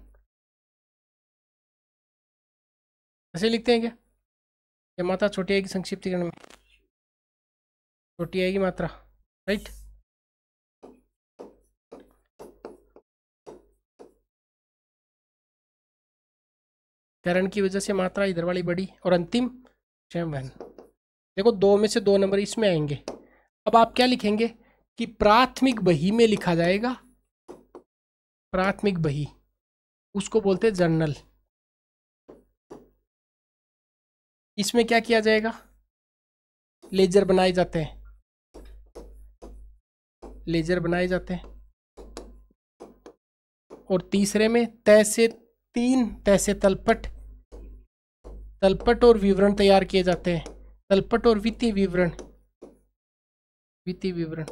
ऐसे लिखते हैं क्या क्या छोटी आएगी संक्षिप्तीकरण में छोटी आएगी मात्रा राइट करण की वजह से मात्रा इधर वाली बड़ी और अंतिम चैम्बन देखो दो में से दो नंबर इसमें आएंगे अब आप क्या लिखेंगे कि प्राथमिक बही में लिखा जाएगा प्राथमिक बही उसको बोलते जर्नल इसमें क्या किया जाएगा लेजर बनाए जाते हैं लेजर बनाए जाते हैं और तीसरे में तय से तीन तैसे तलपट तलपट और विवरण तैयार किए जाते हैं तलपट और वित्तीय विवरण वित्तीय विवरण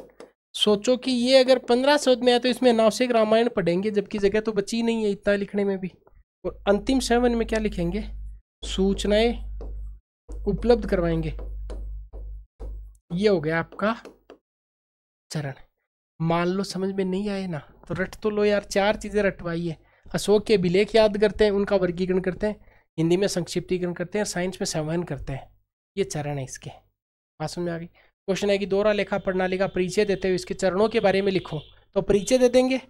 सोचो कि ये अगर पंद्रह शब्द में आए तो इसमें नावसिक रामायण पढ़ेंगे जबकि जगह तो बची नहीं है इतना लिखने में भी और अंतिम सेवन में क्या लिखेंगे सूचनाएं उपलब्ध करवाएंगे ये हो गया आपका चरण मान लो समझ में नहीं आए ना तो रट तो लो यार चार चीज़ें रटवाइए अशोक के अभिलेख याद करते हैं उनका वर्गीकरण करते हैं हिंदी में संक्षिप्तीकरण करते हैं साइंस में संवहन करते हैं ये चरण है इसके मासूम में आ गई क्वेश्चन है कि दोहरा लेखा प्रणाली का परिचय देते हुए इसके चरणों के बारे में लिखो तो परिचय दे देंगे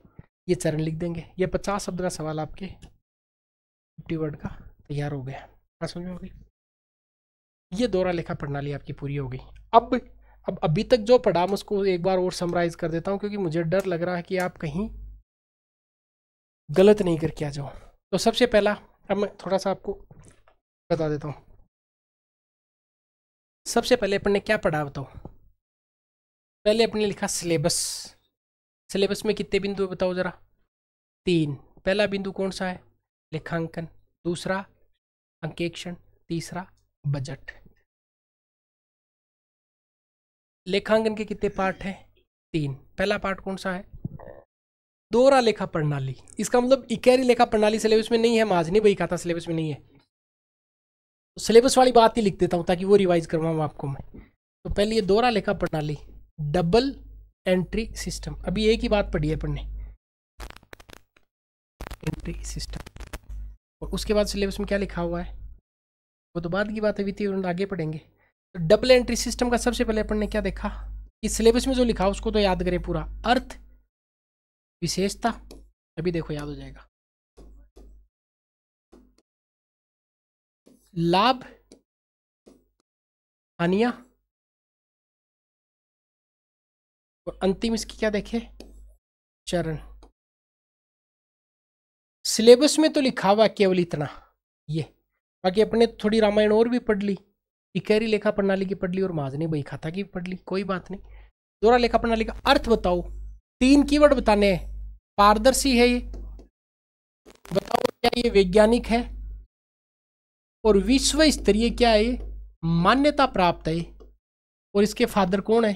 ये चरण लिख देंगे ये पचास शब्द का सवाल आपके फिफ्टी वर्ड का तैयार हो गया बात समझ में हो गई ये दोहरा लेखा प्रणाली आपकी पूरी हो गई अब अब अभी तक जो पढ़ा मैं उसको एक बार और समराइज कर देता हूँ क्योंकि मुझे डर लग रहा है कि आप कहीं गलत नहीं करके आ जाओ तो सबसे पहला अब मैं थोड़ा सा आपको बता देता हूँ सबसे पहले अपन ने क्या पढ़ा बताओ पहले अपने लिखा सिलेबस सिलेबस में कितने बिंदु बताओ ज़रा तीन पहला बिंदु कौन सा है लेखांकन दूसरा अंकेक्षण तीसरा बजट लेखांकन के कितने पार्ट हैं तीन पहला पार्ट कौन सा है दोरा लेखा प्रणाली इसका मतलब इकैरी लेखा प्रणाली सिलेबस में नहीं है नहीं बही खाता सिलेबस में नहीं है तो सिलेबस वाली बात ही लिख देता हूँ ताकि वो रिवाइज करवाऊँ आपको मैं तो पहले ये दोहरा लेखा प्रणाली डबल एंट्री सिस्टम अभी एक ही बात पढ़ी है पढ़ने एंट्री सिस्टम और उसके बाद सिलेबस में क्या लिखा हुआ है वो तो बाद की बात है वित्तीय आगे पढ़ेंगे तो डबल एंट्री सिस्टम का सबसे पहले अपन ने क्या देखा कि सिलेबस में जो लिखा उसको तो याद करें पूरा अर्थ विशेषता अभी देखो याद हो जाएगा लाभ हानिया और अंतिम इसकी क्या देखे चरण सिलेबस में तो लिखा हुआ केवल इतना ये बाकी अपने थोड़ी रामायण और भी पढ़ ली इकहरी लेखा प्रणाली की पढ़ ली और माजनी बही खाता की पढ़ ली कोई बात नहीं दोहरा लेखा प्रणाली का अर्थ बताओ तीन कीवर्ड बताने हैं पारदर्शी है ये बताओ क्या ये वैज्ञानिक है और विश्व स्तरीय क्या है मान्यता प्राप्त है और इसके फादर कौन है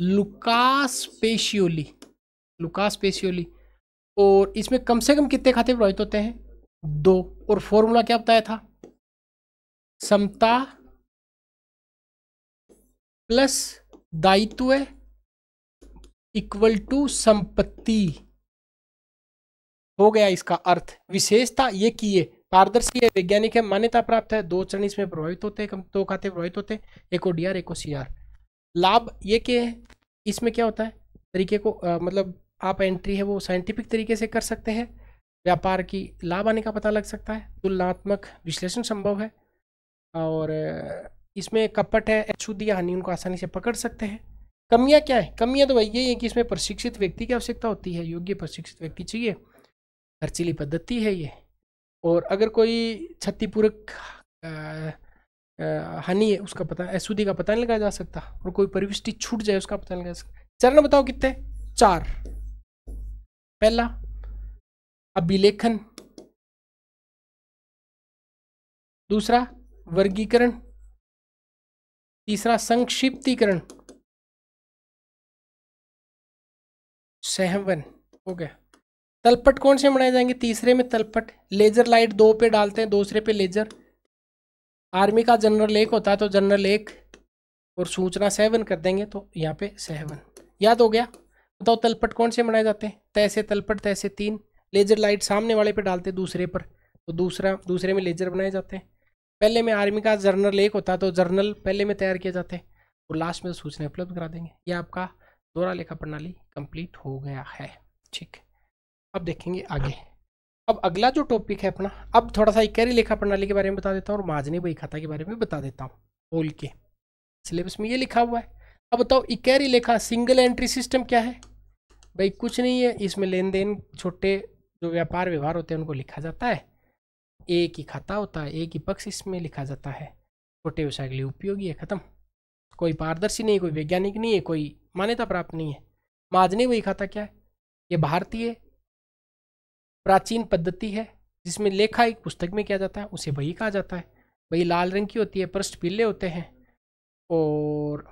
लुकास पेशियोली लुकास पेशियोली और इसमें कम से कम कितने खाते प्रभावित होते हैं दो और फॉर्मूला क्या बताया था समता प्लस दायित्व इक्वल टू संपत्ति हो गया इसका अर्थ विशेषता ये की है पारदर्शी है वैज्ञानिक है मान्यता प्राप्त है दो चरण इसमें प्रभावित होते हैं दो खाते प्रभावित होते हैं एक ओ डी आर एक ओ सी आर लाभ ये के है इसमें क्या होता है तरीके को आ, मतलब आप एंट्री है वो साइंटिफिक तरीके से कर सकते हैं व्यापार की लाभ आने का पता लग सकता है तुलनात्मक विश्लेषण संभव है और इसमें कपट है अशुद्धि हानि उनको आसानी से पकड़ सकते हैं कमियां क्या है कमियां तो वही यही है कि इसमें प्रशिक्षित व्यक्ति की आवश्यकता होती है योग्य प्रशिक्षित व्यक्ति चाहिए खर्चीली पद्धति है ये और अगर कोई क्षतिपूर्वक हानि है उसका पता अशुद्धि का पता नहीं लगाया जा सकता और कोई परिविष्टि छूट जाए उसका पता नहीं लगा सकता चरण बताओ कितने चार पहला अभिलेखन दूसरा वर्गीकरण तीसरा संक्षिप्तीकरण सेवन हो गया तलपट कौन से बनाए जाएंगे तीसरे में तलपट लेजर लाइट दो पे डालते हैं दूसरे पे लेजर आर्मी का जनरल एक होता है तो जनरल एक और सूचना सेवन कर देंगे तो यहाँ पे सेवन याद हो गया बताओ तलपट कौन से बनाए जाते हैं तैसे तलपट तैसे तीन लेजर लाइट सामने वाले पे डालते हैं दूसरे पर तो दूसरा दूसरे में लेजर बनाए जाते हैं पहले में आर्मी का जर्नल एक होता है तो जर्नल पहले में तैयार किए जाते हैं और लास्ट में तो सूचना उपलब्ध करा देंगे ये आपका दोहरा लेखा प्रणाली कंप्लीट हो गया है ठीक अब देखेंगे आगे अब अगला जो टॉपिक है अपना अब थोड़ा सा इकहरी लेखा प्रणाली के बारे में बता देता हूँ और माजनी बही खाता के बारे में बता देता हूँ बोल के सिलेबस में ये लिखा हुआ है अब बताओ इकहरी लेखा सिंगल एंट्री सिस्टम क्या है भाई कुछ नहीं है इसमें लेन देन छोटे जो व्यापार व्यवहार होते हैं उनको लिखा जाता है एक ही खाता होता है एक ही पक्ष इसमें लिखा जाता है छोटे व्यवसाय के लिए उपयोगी है खत्म कोई पारदर्शी नहीं कोई वैज्ञानिक नहीं है कोई मान्यता प्राप्त नहीं है नहीं वही खाता क्या है ये भारतीय प्राचीन पद्धति है जिसमें लेखा एक पुस्तक में किया जाता है उसे वही कहा जाता है वही लाल रंग की होती है पृष्ठ पीले होते हैं और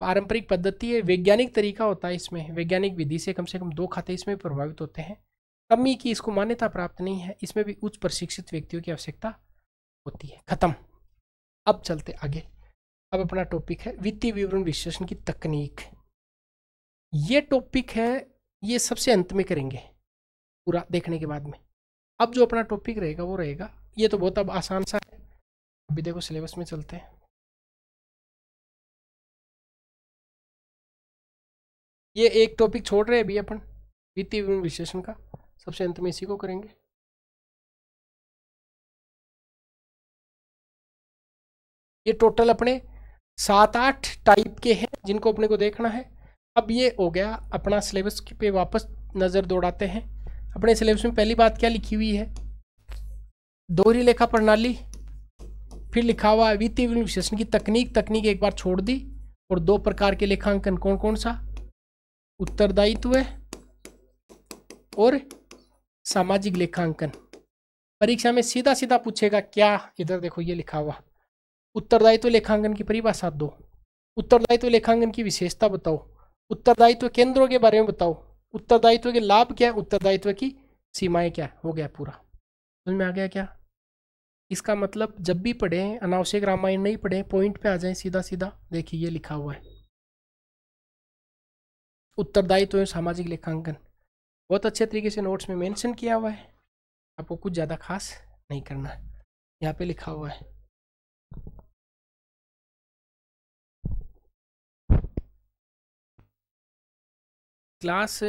पारंपरिक पद्धति है वैज्ञानिक तरीका होता है इसमें वैज्ञानिक विधि से कम से कम दो खाते इसमें प्रभावित होते हैं कमी की इसको मान्यता प्राप्त नहीं है इसमें भी उच्च प्रशिक्षित व्यक्तियों की आवश्यकता होती है खत्म अब चलते आगे अब अपना टॉपिक है वित्तीय विवरण विश्लेषण की तकनीक ये टॉपिक है ये सबसे अंत में करेंगे पूरा देखने के बाद में अब जो अपना टॉपिक रहेगा वो रहेगा ये तो बहुत अब आसान सा है अभी देखो सिलेबस में चलते हैं ये एक टॉपिक छोड़ रहे हैं अभी अपन वित्तीय विवरण विश्लेषण का सबसे अंत में इसी को करेंगे ये टोटल अपने सात आठ टाइप के हैं जिनको अपने को देखना है अब ये हो गया अपना सिलेबस पे वापस नज़र दौड़ाते हैं अपने सिलेबस में पहली बात क्या लिखी हुई है दोहरी लेखा प्रणाली फिर लिखा हुआ है वित्तीय विश्लेषण की तकनीक तकनीक एक बार छोड़ दी और दो प्रकार के लेखांकन कौन कौन सा उत्तरदायित्व और सामाजिक लेखांकन परीक्षा में सीधा सीधा पूछेगा क्या इधर देखो ये लिखा हुआ उत्तरदायित्व लेखांकन की परिभाषा दो उत्तरदायित्व लेखांकन की विशेषता बताओ उत्तरदायित्व केंद्रों के बारे में बताओ उत्तरदायित्व के लाभ क्या है उत्तरदायित्व की सीमाएं क्या हो गया पूरा समझ में आ गया क्या इसका मतलब जब भी पढ़ें अनावश्यक रामायण नहीं पढ़ें पॉइंट पे आ जाए सीधा सीधा देखिए ये लिखा हुआ है उत्तरदायित्व एवं सामाजिक लेखांकन बहुत अच्छे तरीके से नोट्स में मेंशन किया हुआ है आपको कुछ ज़्यादा खास नहीं करना यहाँ पे लिखा हुआ है क्लास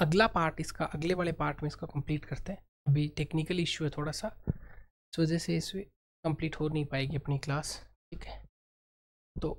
अगला पार्ट इसका अगले वाले पार्ट में इसका कंप्लीट करते हैं अभी टेक्निकल इश्यू है थोड़ा सा इस वजह से इस कंप्लीट हो नहीं पाएगी अपनी क्लास ठीक है तो